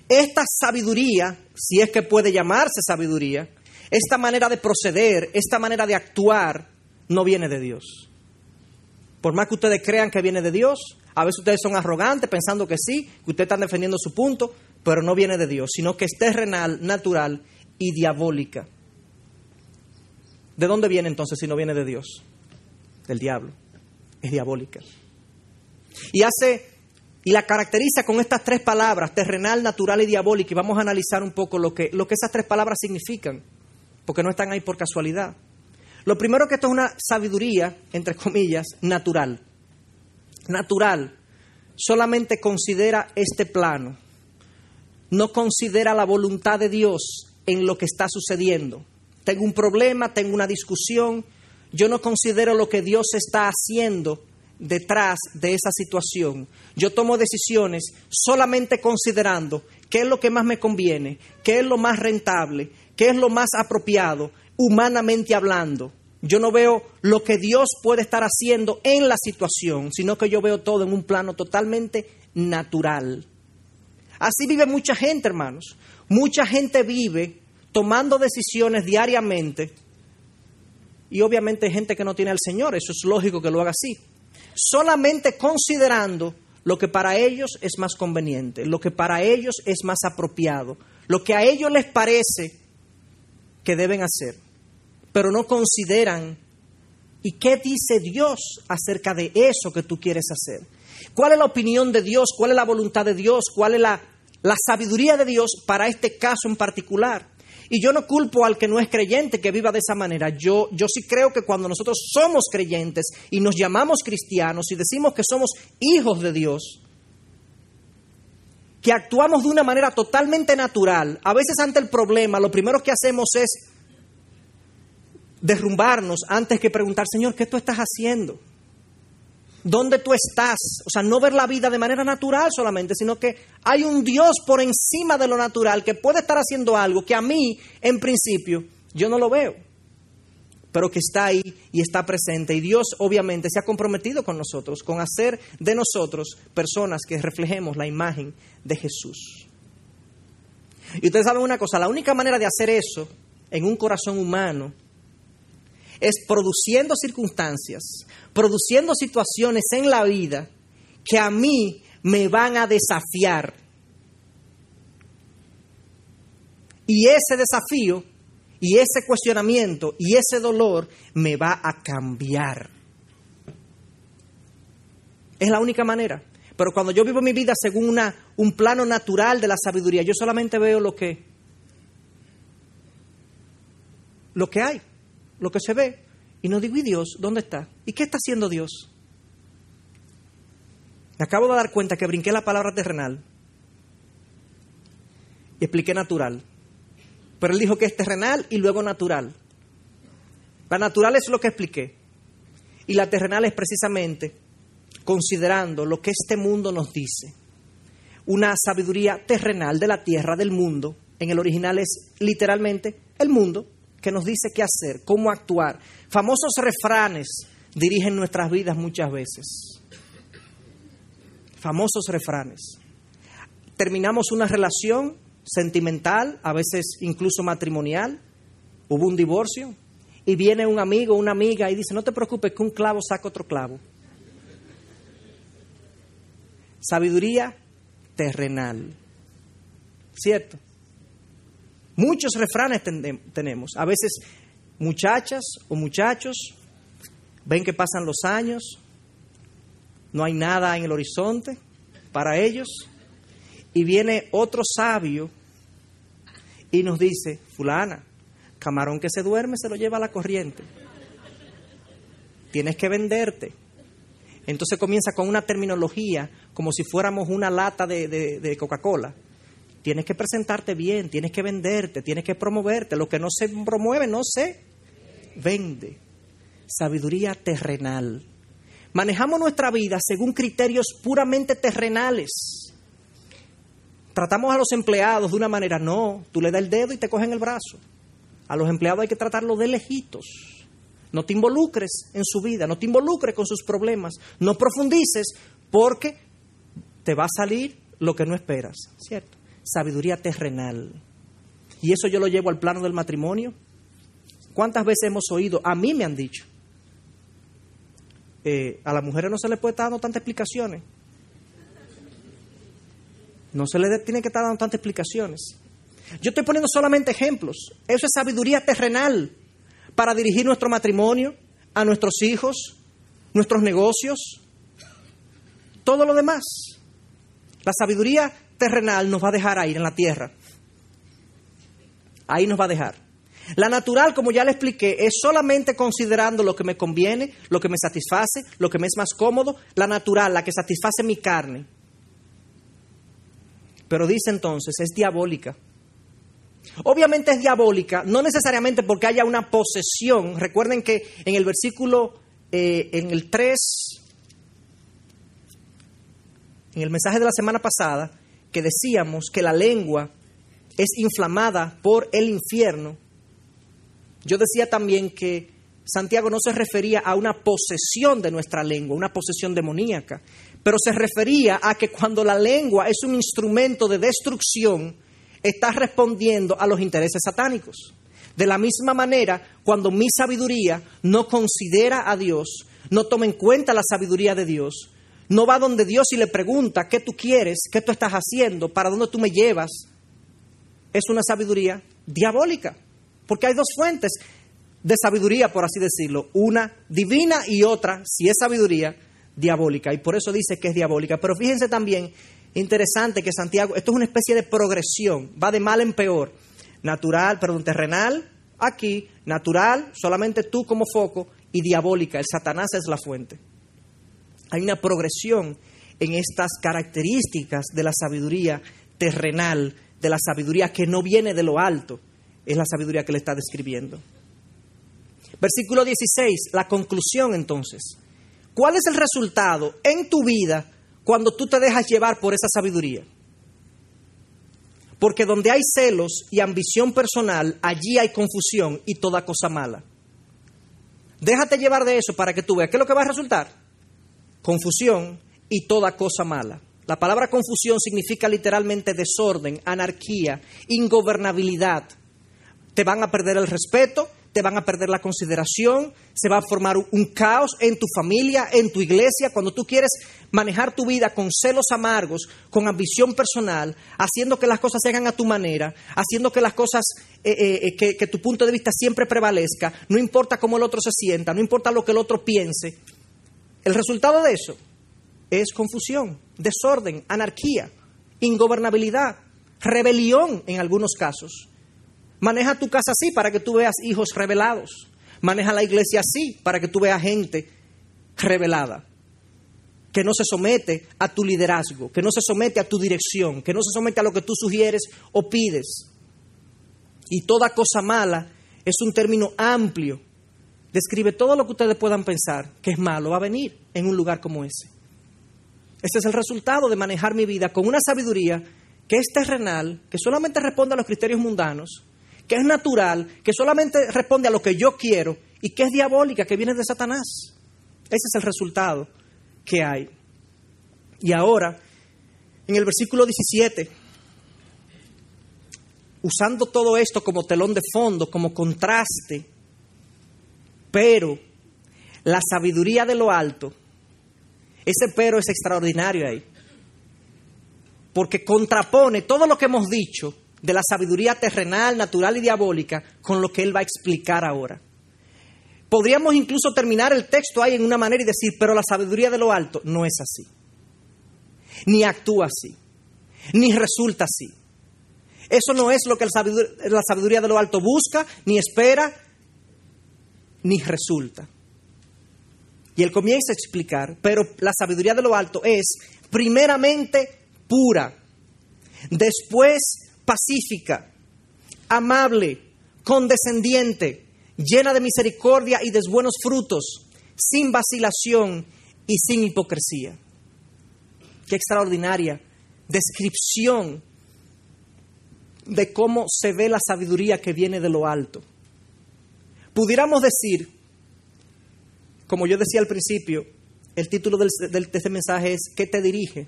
Esta sabiduría, si es que puede llamarse sabiduría, esta manera de proceder, esta manera de actuar, no viene de Dios. Por más que ustedes crean que viene de Dios, a veces ustedes son arrogantes pensando que sí, que ustedes están defendiendo su punto, pero no viene de Dios, sino que es terrenal, natural y diabólica. ¿De dónde viene entonces si no viene de Dios? Del diablo. Es diabólica. Y hace y la caracteriza con estas tres palabras, terrenal, natural y diabólica, y vamos a analizar un poco lo que, lo que esas tres palabras significan, porque no están ahí por casualidad. Lo primero que esto es una sabiduría, entre comillas, natural. Natural. Solamente considera este plano. No considera la voluntad de Dios en lo que está sucediendo. Tengo un problema, tengo una discusión. Yo no considero lo que Dios está haciendo detrás de esa situación. Yo tomo decisiones solamente considerando qué es lo que más me conviene, qué es lo más rentable, qué es lo más apropiado, humanamente hablando. Yo no veo lo que Dios puede estar haciendo en la situación, sino que yo veo todo en un plano totalmente natural. Así vive mucha gente, hermanos. Mucha gente vive tomando decisiones diariamente. Y obviamente hay gente que no tiene al Señor, eso es lógico que lo haga así. Solamente considerando lo que para ellos es más conveniente, lo que para ellos es más apropiado, lo que a ellos les parece que deben hacer, pero no consideran ¿Y qué dice Dios acerca de eso que tú quieres hacer? ¿Cuál es la opinión de Dios? ¿Cuál es la voluntad de Dios? ¿Cuál es la, la, sabiduría de Dios para este caso en particular? Y yo no culpo al que no es creyente que viva de esa manera. Yo, yo sí creo que cuando nosotros somos creyentes y nos llamamos cristianos y decimos que somos hijos de Dios, que actuamos de una manera totalmente natural, a veces ante el problema lo primero que hacemos es derrumbarnos antes que preguntar, Señor, ¿qué tú estás haciendo? donde tú estás. O sea, no ver la vida de manera natural solamente, sino que hay un Dios por encima de lo natural que puede estar haciendo algo que a mí, en principio, yo no lo veo, pero que está ahí y está presente. Y Dios obviamente se ha comprometido con nosotros, con hacer de nosotros personas que reflejemos la imagen de Jesús. Y ustedes saben una cosa, la única manera de hacer eso en un corazón humano es produciendo circunstancias, produciendo situaciones en la vida que a mí me van a desafiar. Y ese desafío, y ese cuestionamiento, y ese dolor me va a cambiar. Es la única manera. Pero cuando yo vivo mi vida según una, un plano natural de la sabiduría, yo solamente veo lo que, lo que hay lo que se ve, y no digo, ¿y Dios dónde está? ¿Y qué está haciendo Dios? Me acabo de dar cuenta que brinqué la palabra terrenal y expliqué natural. Pero él dijo que es terrenal y luego natural. La natural es lo que expliqué. Y la terrenal es precisamente considerando lo que este mundo nos dice. Una sabiduría terrenal de la tierra, del mundo. En el original es literalmente el mundo que nos dice qué hacer, cómo actuar. Famosos refranes dirigen nuestras vidas muchas veces. Famosos refranes. Terminamos una relación sentimental, a veces incluso matrimonial, hubo un divorcio, y viene un amigo, una amiga y dice, no te preocupes que un clavo saca otro clavo. Sabiduría terrenal. ¿Cierto? Muchos refranes eh, tenemos. A veces muchachas o muchachos ven que pasan los años, no hay nada en el horizonte para ellos, y viene otro sabio y nos dice, fulana, camarón que se duerme se lo lleva a la corriente. Tienes que venderte. Entonces comienza con una terminología como si fuéramos una lata de Coca-Cola Tienes que presentarte bien, tienes que venderte, tienes que promoverte. Lo que no se promueve no se vende. Sabiduría terrenal. Manejamos nuestra vida según criterios puramente terrenales. Tratamos a los empleados de una manera, no, tú le das el dedo y te cogen el brazo. A los empleados hay que tratarlos de lejitos. No te involucres en su vida, no te involucres con sus problemas, no profundices porque te va a salir lo que no esperas, ¿cierto? sabiduría terrenal. Y eso yo lo llevo al plano del matrimonio. ¿Cuántas veces hemos oído? A mí me han dicho. Eh, a las mujeres no se les puede estar dando tantas explicaciones. No se les tiene que estar dando tantas explicaciones. Yo estoy poniendo solamente ejemplos. Eso es sabiduría terrenal para dirigir nuestro matrimonio, a nuestros hijos, nuestros negocios, todo lo demás. La sabiduría terrenal nos va a dejar ahí en la tierra. Ahí nos va a dejar. La natural, como ya le expliqué, es solamente considerando lo que me conviene, lo que me satisface, lo que me es más cómodo, la natural, la que satisface mi carne. Pero dice entonces, es diabólica. Obviamente es diabólica, no necesariamente porque haya una posesión. Recuerden que en el versículo, eh, en el 3, en el mensaje de la semana pasada, que decíamos que la lengua es inflamada por el infierno, yo decía también que Santiago no se refería a una posesión de nuestra lengua, una posesión demoníaca, pero se refería a que cuando la lengua es un instrumento de destrucción, está respondiendo a los intereses satánicos. De la misma manera, cuando mi sabiduría no considera a Dios, no toma en cuenta la sabiduría de Dios, no va donde Dios y le pregunta, ¿qué tú quieres? ¿Qué tú estás haciendo? ¿Para dónde tú me llevas? Es una sabiduría diabólica, porque hay dos fuentes de sabiduría, por así decirlo, una divina y otra, si es sabiduría, diabólica. Y por eso dice que es diabólica. Pero fíjense también, interesante que Santiago, esto es una especie de progresión, va de mal en peor. Natural, perdón, terrenal, aquí, natural, solamente tú como foco, y diabólica, el Satanás es la fuente. Hay una progresión en estas características de la sabiduría terrenal, de la sabiduría que no viene de lo alto, es la sabiduría que le está describiendo. Versículo 16, la conclusión entonces. ¿Cuál es el resultado en tu vida cuando tú te dejas llevar por esa sabiduría? Porque donde hay celos y ambición personal, allí hay confusión y toda cosa mala. Déjate llevar de eso para que tú veas qué es lo que va a resultar confusión y toda cosa mala. La palabra confusión significa literalmente desorden, anarquía, ingobernabilidad. Te van a perder el respeto, te van a perder la consideración, se va a formar un caos en tu familia, en tu iglesia, cuando tú quieres manejar tu vida con celos amargos, con ambición personal, haciendo que las cosas se hagan a tu manera, haciendo que las cosas, eh, eh, eh, que, que tu punto de vista siempre prevalezca, no importa cómo el otro se sienta, no importa lo que el otro piense, el resultado de eso es confusión, desorden, anarquía, ingobernabilidad, rebelión en algunos casos. Maneja tu casa así para que tú veas hijos rebelados. Maneja la iglesia así para que tú veas gente revelada, que no se somete a tu liderazgo, que no se somete a tu dirección, que no se somete a lo que tú sugieres o pides. Y toda cosa mala es un término amplio describe todo lo que ustedes puedan pensar que es malo, va a venir en un lugar como ese. Ese es el resultado de manejar mi vida con una sabiduría que es terrenal, que solamente responde a los criterios mundanos, que es natural, que solamente responde a lo que yo quiero y que es diabólica, que viene de Satanás. Ese es el resultado que hay. Y ahora, en el versículo 17, usando todo esto como telón de fondo, como contraste, pero la sabiduría de lo alto, ese pero es extraordinario ahí. Porque contrapone todo lo que hemos dicho de la sabiduría terrenal, natural y diabólica con lo que él va a explicar ahora. Podríamos incluso terminar el texto ahí en una manera y decir, pero la sabiduría de lo alto no es así. Ni actúa así. Ni resulta así. Eso no es lo que la sabiduría de lo alto busca, ni espera, ni resulta. Y él comienza a explicar, pero la sabiduría de lo alto es primeramente pura, después pacífica, amable, condescendiente, llena de misericordia y de buenos frutos, sin vacilación y sin hipocresía. Qué extraordinaria descripción de cómo se ve la sabiduría que viene de lo alto. Pudiéramos decir, como yo decía al principio, el título de este mensaje es ¿Qué te dirige?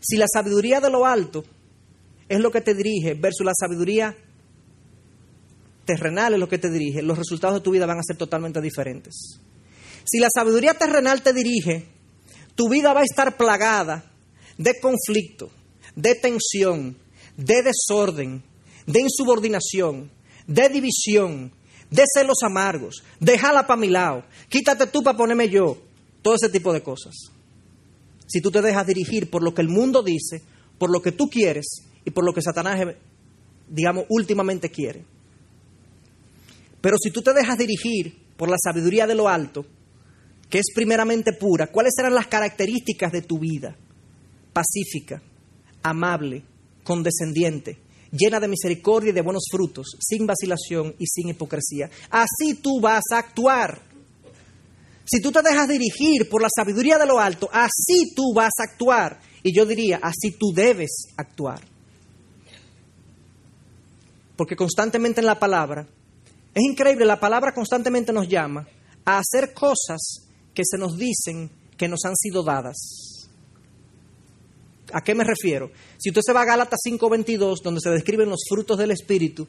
Si la sabiduría de lo alto es lo que te dirige versus la sabiduría terrenal es lo que te dirige, los resultados de tu vida van a ser totalmente diferentes. Si la sabiduría terrenal te dirige, tu vida va a estar plagada de conflicto, de tensión, de desorden, de insubordinación, de división, de los amargos, déjala para mi lado, quítate tú para ponerme yo, todo ese tipo de cosas. Si tú te dejas dirigir por lo que el mundo dice, por lo que tú quieres y por lo que Satanás, eh, digamos, últimamente quiere. Pero si tú te dejas dirigir por la sabiduría de lo alto, que es primeramente pura, ¿cuáles serán las características de tu vida? Pacífica, amable, condescendiente, llena de misericordia y de buenos frutos, sin vacilación y sin hipocresía. Así tú vas a actuar. Si tú te dejas dirigir por la sabiduría de lo alto, así tú vas a actuar. Y yo diría, así tú debes actuar. Porque constantemente en la palabra, es increíble, la palabra constantemente nos llama a hacer cosas que se nos dicen que nos han sido dadas. ¿A qué me refiero? Si usted se va a Gálatas 5:22, donde se describen los frutos del Espíritu,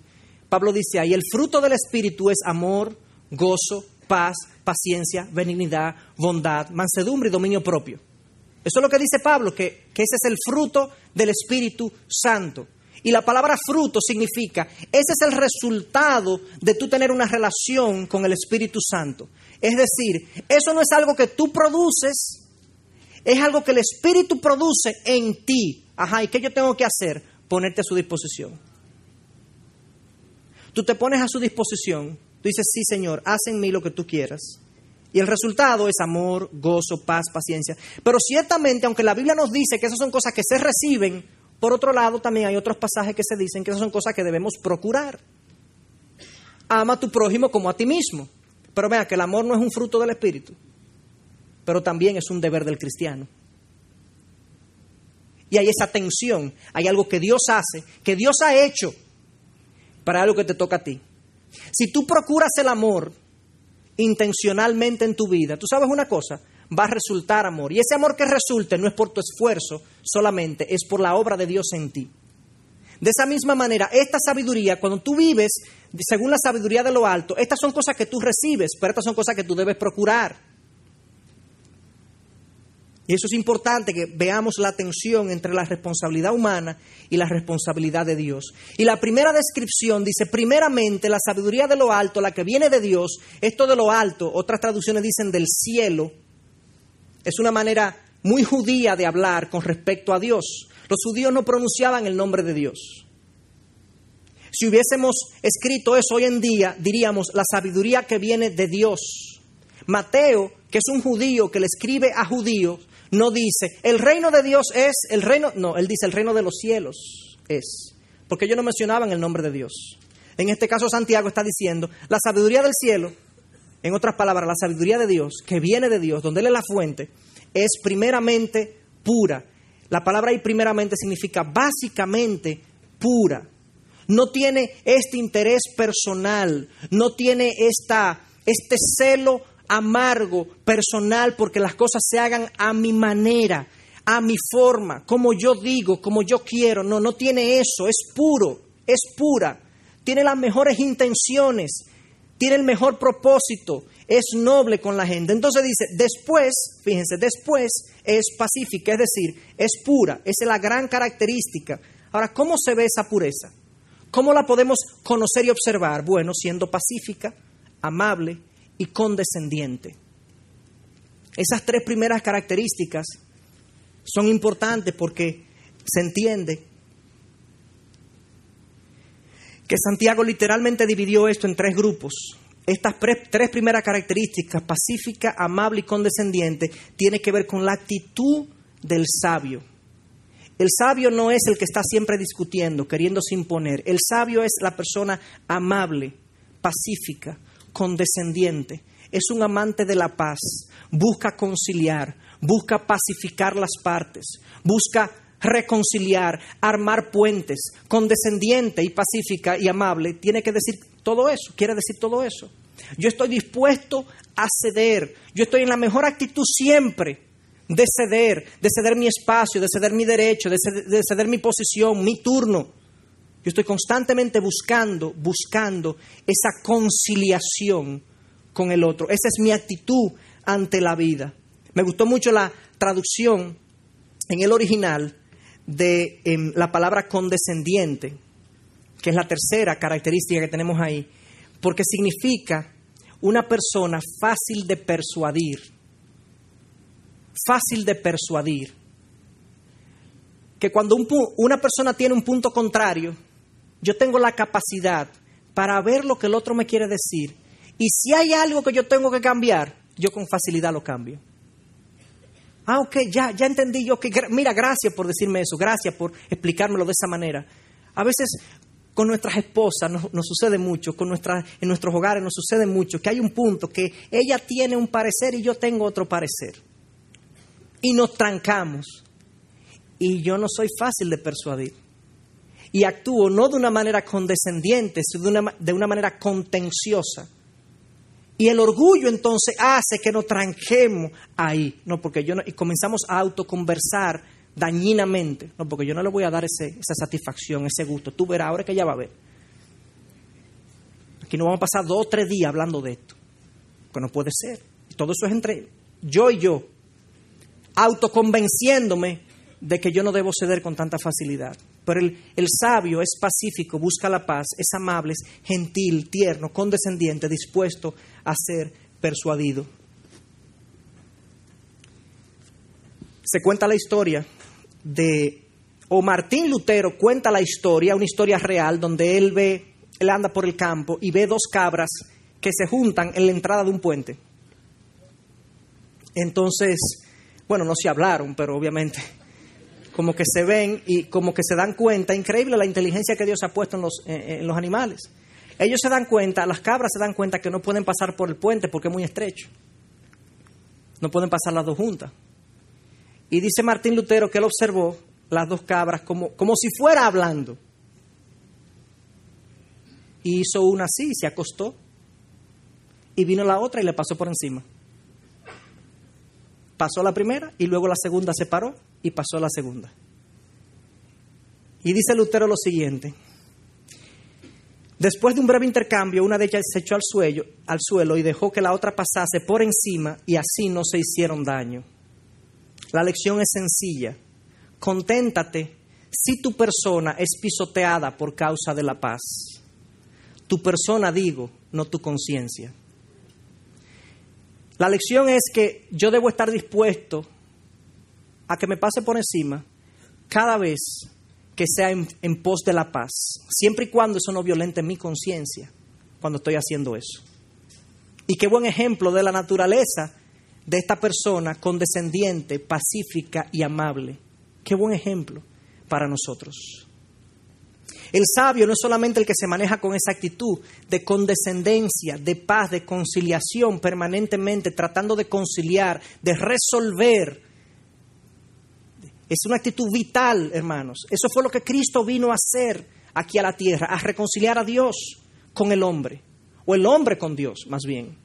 Pablo dice ahí, el fruto del Espíritu es amor, gozo, paz, paciencia, benignidad, bondad, mansedumbre y dominio propio. Eso es lo que dice Pablo, que, que ese es el fruto del Espíritu Santo. Y la palabra fruto significa, ese es el resultado de tú tener una relación con el Espíritu Santo. Es decir, eso no es algo que tú produces, es algo que el Espíritu produce en ti. Ajá, ¿y qué yo tengo que hacer? Ponerte a su disposición. Tú te pones a su disposición, tú dices, sí Señor, haz en mí lo que tú quieras. Y el resultado es amor, gozo, paz, paciencia. Pero ciertamente, aunque la Biblia nos dice que esas son cosas que se reciben, por otro lado también hay otros pasajes que se dicen que esas son cosas que debemos procurar. Ama a tu prójimo como a ti mismo. Pero vea que el amor no es un fruto del Espíritu pero también es un deber del cristiano. Y hay esa tensión, hay algo que Dios hace, que Dios ha hecho para algo que te toca a ti. Si tú procuras el amor intencionalmente en tu vida, tú sabes una cosa, va a resultar amor. Y ese amor que resulte no es por tu esfuerzo solamente, es por la obra de Dios en ti. De esa misma manera, esta sabiduría, cuando tú vives según la sabiduría de lo alto, estas son cosas que tú recibes, pero estas son cosas que tú debes procurar. Y eso es importante que veamos la tensión entre la responsabilidad humana y la responsabilidad de Dios. Y la primera descripción dice, primeramente, la sabiduría de lo alto, la que viene de Dios, esto de lo alto, otras traducciones dicen del cielo, es una manera muy judía de hablar con respecto a Dios. Los judíos no pronunciaban el nombre de Dios. Si hubiésemos escrito eso hoy en día, diríamos la sabiduría que viene de Dios. Mateo, que es un judío que le escribe a judíos, no dice, el reino de Dios es el reino, no, él dice, el reino de los cielos es, porque ellos no mencionaban el nombre de Dios. En este caso Santiago está diciendo, la sabiduría del cielo, en otras palabras, la sabiduría de Dios, que viene de Dios, donde Él es la fuente, es primeramente pura. La palabra ahí primeramente significa básicamente pura. No tiene este interés personal, no tiene este celo amargo, personal, porque las cosas se hagan a mi manera, a mi forma, como yo digo, como yo quiero. No, no tiene eso, es puro, es pura. Tiene las mejores intenciones, tiene el mejor propósito, es noble con la gente. Entonces dice, después, fíjense, después es pacífica, es decir, es pura, esa es la gran característica. Ahora, ¿cómo se ve esa pureza? ¿Cómo la podemos conocer y observar? Bueno, siendo pacífica, amable, y condescendiente. Esas tres primeras características son importantes porque se entiende que Santiago literalmente dividió esto en tres grupos. Estas tres primeras características, pacífica, amable y condescendiente, tiene que ver con la actitud del sabio. El sabio no es el que está siempre discutiendo, queriéndose imponer. El sabio es la persona amable, pacífica, condescendiente, es un amante de la paz, busca conciliar, busca pacificar las partes, busca reconciliar, armar puentes, condescendiente y pacífica y amable, tiene que decir todo eso, quiere decir todo eso. Yo estoy dispuesto a ceder, yo estoy en la mejor actitud siempre de ceder, de ceder mi espacio, de ceder mi derecho, de ceder, de ceder mi posición, mi turno yo estoy constantemente buscando, buscando esa conciliación con el otro. Esa es mi actitud ante la vida. Me gustó mucho la traducción en el original de em, la palabra condescendiente, que es la tercera característica que tenemos ahí, porque significa una persona fácil de persuadir, fácil de persuadir, que cuando una persona tiene un punto contrario, yo tengo la capacidad para ver lo que el otro me quiere decir. Y si hay algo que yo tengo que cambiar, yo con facilidad lo cambio. Ah, ok, ya, ya entendí yo que, mira, gracias por decirme eso, gracias por explicármelo de esa manera. A veces con nuestras esposas nos, nos sucede mucho, con nuestras, en nuestros hogares nos sucede mucho, que hay un punto que ella tiene un parecer y yo tengo otro parecer. Y nos trancamos. Y yo no soy fácil de persuadir y actúo no de una manera condescendiente, sino de una, manera contenciosa. Y el orgullo entonces hace que nos tranquemos ahí, no porque yo y comenzamos a autoconversar dañinamente, no porque yo no le voy a dar ese, esa satisfacción, ese gusto. Tú verás ahora que ya va a ver. Aquí nos vamos a pasar dos o tres días hablando de esto, que no puede ser. Y todo eso es entre yo y yo, autoconvenciéndome de que yo no debo ceder con tanta facilidad. Pero el, el, sabio es pacífico, busca la paz, es amable, es gentil, tierno, condescendiente, dispuesto a ser persuadido. Se cuenta la historia de, o Martín Lutero cuenta la historia, una historia real, donde él ve, él anda por el campo y ve dos cabras que se juntan en la entrada de un puente. Entonces, bueno, no se hablaron, pero obviamente como que se ven y como que se dan cuenta, increíble la inteligencia que Dios ha puesto en los, eh, eh, en los animales. Ellos se dan cuenta, las cabras se dan cuenta que no pueden pasar por el puente porque es muy estrecho. No pueden pasar las dos juntas. Y dice Martín Lutero que él observó las dos cabras como, como si fuera hablando. Y hizo una así, se acostó. Y vino la otra y le pasó por encima. Pasó la primera y luego la segunda se paró y pasó a la segunda. Y dice Lutero lo siguiente. Después de un breve intercambio, una de ellas se echó al suelo, al suelo y dejó que la otra pasase por encima y así no se hicieron daño. La lección es sencilla. Conténtate si tu persona es pisoteada por causa de la paz. Tu persona, digo, no tu conciencia. La lección es que yo debo estar dispuesto a que me pase por encima cada vez que sea en, pos de la paz, siempre y cuando eso no violente mi conciencia cuando estoy haciendo eso. Y qué buen ejemplo de la naturaleza de esta persona condescendiente, pacífica y amable. Qué buen ejemplo para nosotros. El sabio no es solamente el que se maneja con esa actitud de condescendencia, de paz, de conciliación permanentemente, tratando de conciliar, de resolver es una actitud vital, hermanos. Eso fue lo que Cristo vino a hacer aquí a la tierra, a reconciliar a Dios con el hombre, o el hombre con Dios, más bien.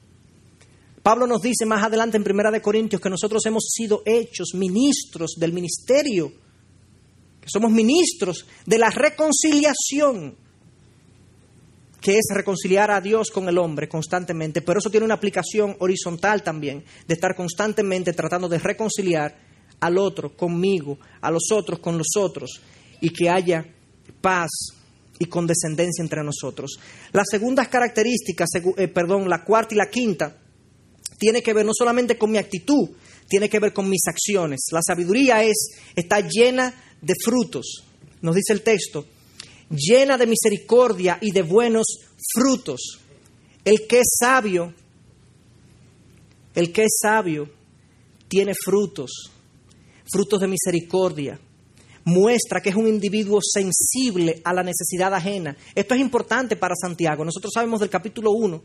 Pablo nos dice más adelante en Primera de Corintios que nosotros hemos sido hechos ministros del ministerio, que somos ministros de la reconciliación, que es reconciliar a Dios con el hombre constantemente, pero eso tiene una aplicación horizontal también, de estar constantemente tratando de reconciliar al otro conmigo, a los otros con los otros, y que haya paz y condescendencia entre nosotros. Las segundas características, eh, perdón, la cuarta y la quinta, tiene que ver no solamente con mi actitud, tiene que ver con mis acciones. La sabiduría es está llena de frutos, nos dice el texto, llena de misericordia y de buenos frutos. El que es sabio, el que es sabio tiene frutos frutos de misericordia. Muestra que es un individuo sensible a la necesidad ajena. Esto es importante para Santiago. Nosotros sabemos del capítulo 1,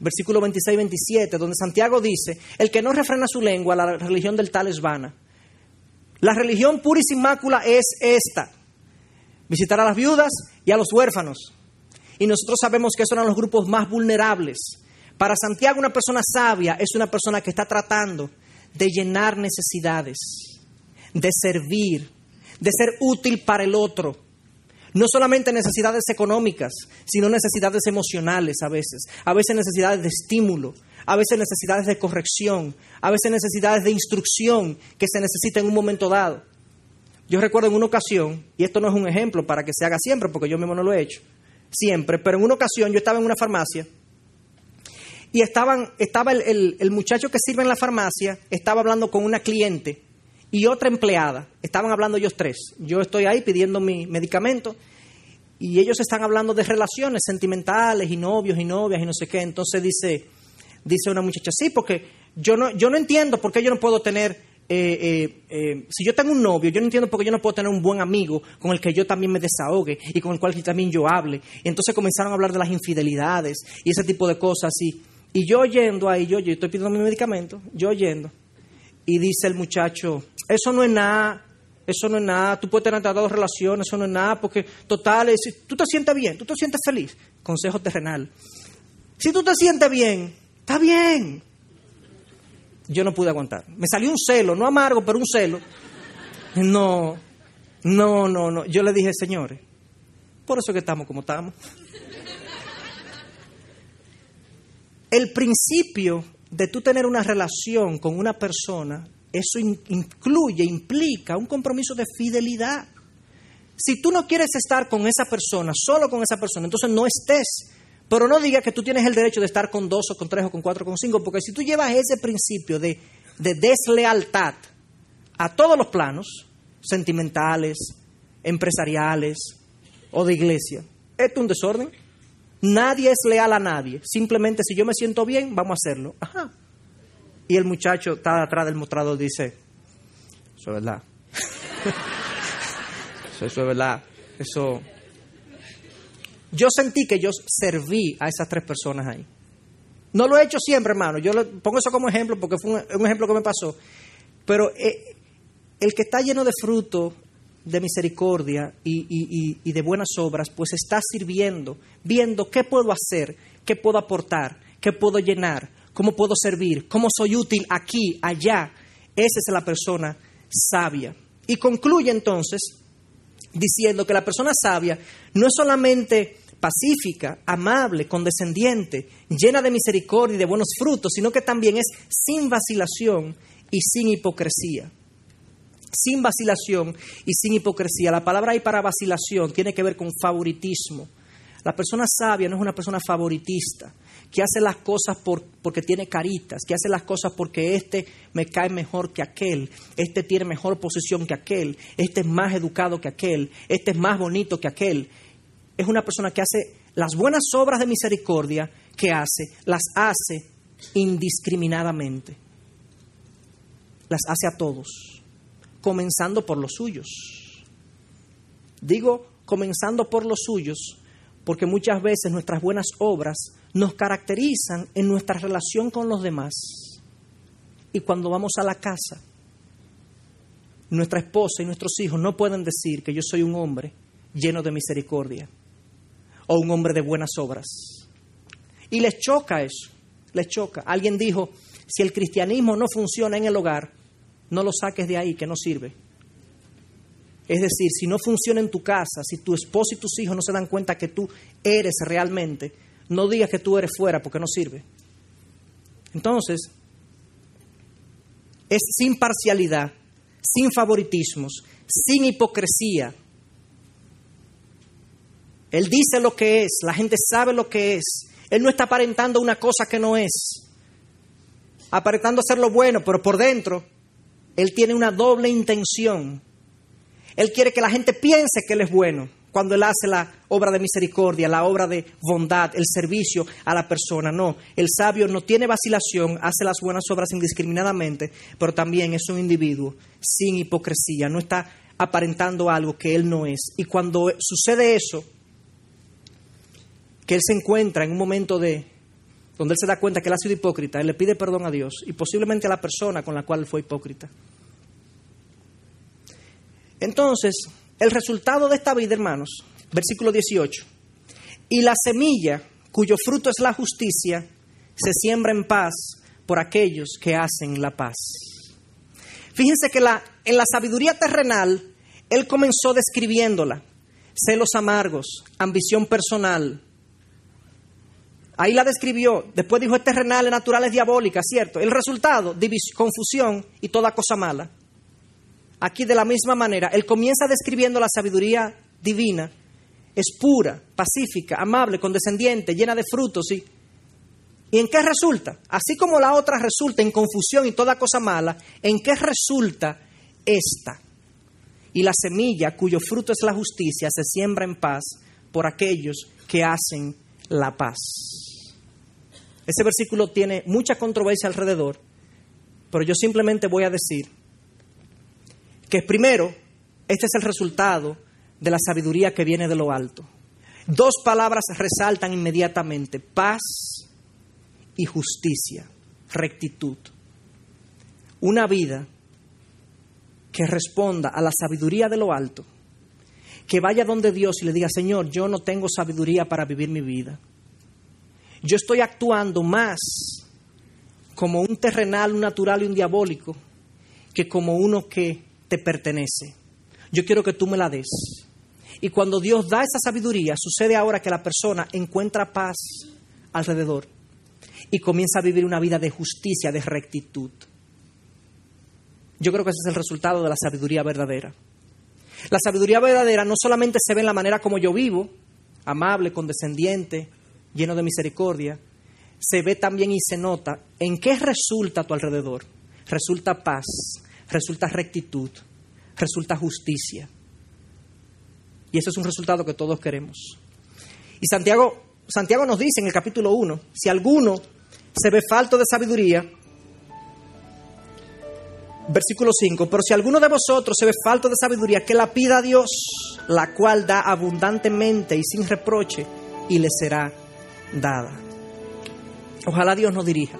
versículo 26 y 27, donde Santiago dice, el que no refrena su lengua, la religión del tal es vana. La religión pura y sin mácula es esta, visitar a las viudas y a los huérfanos. Y nosotros sabemos que esos son los grupos más vulnerables. Para Santiago una persona sabia es una persona que está tratando de llenar necesidades de servir, de ser útil para el otro. No solamente necesidades económicas, sino necesidades emocionales a veces, a veces necesidades de estímulo, a veces necesidades de corrección, a veces necesidades de instrucción que se necesita en un momento dado. Yo recuerdo en una ocasión, y esto no es un ejemplo para que se haga siempre, porque yo mismo no lo he hecho, siempre, pero en una ocasión yo estaba en una farmacia y estaban, estaba el, el muchacho que sirve en la farmacia, estaba hablando con una cliente y otra empleada. Estaban hablando ellos tres. Yo estoy ahí pidiendo mi medicamento y ellos están hablando de relaciones sentimentales y novios y novias y no sé qué. Entonces dice, dice una muchacha, sí, porque yo no, yo no entiendo por qué yo no puedo tener, eh, eh, eh, si yo tengo un novio, yo no entiendo por qué yo no puedo tener un buen amigo con el que yo también me desahogue y con el cual también yo hable. entonces comenzaron a hablar de las infidelidades y ese tipo de cosas. Y, y yo yendo ahí, yo, yo estoy pidiendo mi medicamento, yo yendo. Y dice el muchacho, eso no es nada, eso no es nada, tú puedes tener dos relaciones, eso no es nada, porque total, si tú te sientes bien, tú te sientes feliz. Consejo terrenal. Si tú te sientes bien, está bien. Yo no pude aguantar. Me salió un celo, no amargo, pero un celo. No, no, no, no. Yo le dije, señores, por eso que estamos como estamos. El principio de tú tener una relación con una persona eso incluye, implica un compromiso de fidelidad. Si tú no quieres estar con esa persona, solo con esa persona, entonces no estés. Pero no digas que tú tienes el derecho de estar con dos o con tres o con cuatro o con cinco, porque si tú llevas ese principio de, deslealtad a todos los planos, sentimentales, empresariales o de iglesia, es un desorden. Nadie es leal a nadie. Simplemente si yo me siento bien, vamos a hacerlo. Ajá, y el muchacho está atrás del mostrador y dice, eso es verdad. eso, es verdad. Eso. Yo sentí que yo serví a esas tres personas ahí. No lo he hecho siempre, hermano. Yo pongo eso como ejemplo porque fue un, ejemplo que me pasó. Pero eh, el que está lleno de fruto, de misericordia y, y, de buenas obras, pues está sirviendo, viendo qué puedo hacer, qué puedo aportar, qué puedo llenar, ¿Cómo puedo servir? ¿Cómo soy útil aquí, allá? Esa es la persona sabia. Y concluye entonces diciendo que la persona sabia no es solamente pacífica, amable, condescendiente, llena de misericordia y de buenos frutos, sino que también es sin vacilación y sin hipocresía. Sin vacilación y sin hipocresía. La palabra ahí para vacilación tiene que ver con favoritismo, la persona sabia no es una persona favoritista, que hace las cosas porque tiene caritas, que hace las cosas porque este me cae mejor que aquel, este tiene mejor posición que aquel, este es más educado que aquel, este es más bonito que aquel. Es una persona que hace las buenas obras de misericordia que hace, las hace indiscriminadamente. Las hace a todos, comenzando por los suyos. Digo, comenzando por los suyos, porque muchas veces nuestras buenas obras nos caracterizan en nuestra relación con los demás. Y cuando vamos a la casa, nuestra esposa y nuestros hijos no pueden decir que yo soy un hombre lleno de misericordia o un hombre de buenas obras. Y les choca eso, les choca. Alguien dijo, si el cristianismo no funciona en el hogar, no lo saques de ahí, que no sirve. Es decir, si no funciona en tu casa, si tu esposo y tus hijos no se dan cuenta que tú eres realmente, no digas que tú eres fuera porque no sirve. Entonces, es sin parcialidad, sin favoritismos, sin hipocresía. Él dice lo que es, la gente sabe lo que es. Él no está aparentando una cosa que no es, aparentando hacer lo bueno, pero por dentro Él tiene una doble intención él quiere que la gente piense que Él es bueno cuando Él hace la obra de misericordia, la obra de bondad, el servicio a la persona. No, el sabio no tiene vacilación, hace las buenas obras indiscriminadamente, pero también es un individuo sin hipocresía, no está aparentando algo que Él no es. Y cuando sucede eso, que Él se encuentra en un momento de donde Él se da cuenta que Él ha sido hipócrita, Él le pide perdón a Dios y posiblemente a la persona con la cual fue hipócrita. Entonces, el resultado de esta vida, hermanos, versículo 18, y la semilla cuyo fruto es la justicia, se siembra en paz por aquellos que hacen la paz. Fíjense que la, en la sabiduría terrenal, él comenzó describiéndola, celos amargos, ambición personal. Ahí la describió, después dijo, es terrenal, es natural, es diabólica, ¿cierto? El resultado, confusión y toda cosa mala. Aquí de la misma manera, él comienza describiendo la sabiduría divina. Es pura, pacífica, amable, condescendiente, llena de frutos. ¿Y, ¿Y en qué resulta? Así como la otra resulta en confusión y toda cosa mala, ¿en qué resulta esta? Y la semilla cuyo fruto es la justicia se siembra en paz por aquellos que hacen la paz. Ese versículo tiene mucha controversia alrededor, pero yo simplemente voy a decir que primero, este es el resultado de la sabiduría que viene de lo alto. Dos palabras resaltan inmediatamente, paz y justicia, rectitud. Una vida que responda a la sabiduría de lo alto, que vaya donde Dios y le diga, Señor, yo no tengo sabiduría para vivir mi vida. Yo estoy actuando más como un terrenal, un natural y un diabólico que como uno que te pertenece. Yo quiero que tú me la des. Y cuando Dios da esa sabiduría, sucede ahora que la persona encuentra paz alrededor y comienza a vivir una vida de justicia, de rectitud. Yo creo que ese es el resultado de la sabiduría verdadera. La sabiduría verdadera no solamente se ve en la manera como yo vivo, amable, condescendiente, lleno de misericordia, se ve también y se nota en qué resulta a tu alrededor. Resulta paz, resulta rectitud, resulta justicia. Y ese es un resultado que todos queremos. Y Santiago, Santiago nos dice en el capítulo 1, si alguno se ve falto de sabiduría, versículo 5, pero si alguno de vosotros se ve falto de sabiduría, que la pida a Dios, la cual da abundantemente y sin reproche, y le será dada. Ojalá Dios nos dirija.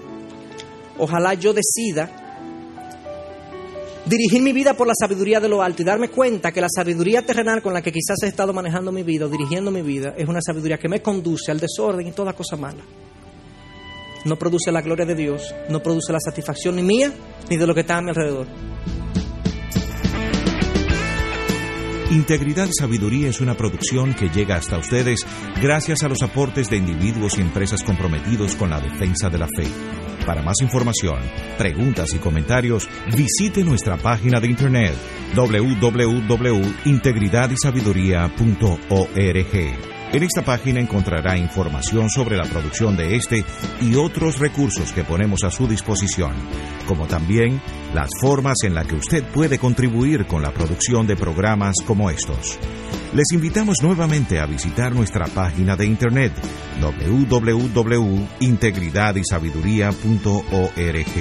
Ojalá yo decida dirigir mi vida por la sabiduría de lo alto y darme cuenta que la sabiduría terrenal con la que quizás he estado manejando mi vida o dirigiendo mi vida es una sabiduría que me conduce al desorden y toda cosa mala. No produce la gloria de Dios, no produce la satisfacción ni mía ni de lo que está a mi alrededor. Integridad y Sabiduría es una producción que llega hasta ustedes gracias a los aportes de individuos y empresas comprometidos con la defensa de la fe. Para más información, preguntas y comentarios, visite nuestra página de internet www.integridadysabiduría.org. En esta página encontrará información sobre la producción de este y otros recursos que ponemos a su disposición, como también las formas en las que usted puede contribuir con la producción de programas como estos. Les invitamos nuevamente a visitar nuestra página de internet www.integridadysabiduría.org.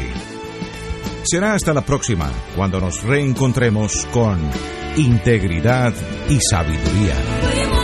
Será hasta la próxima, cuando nos reencontremos con Integridad y Sabiduría.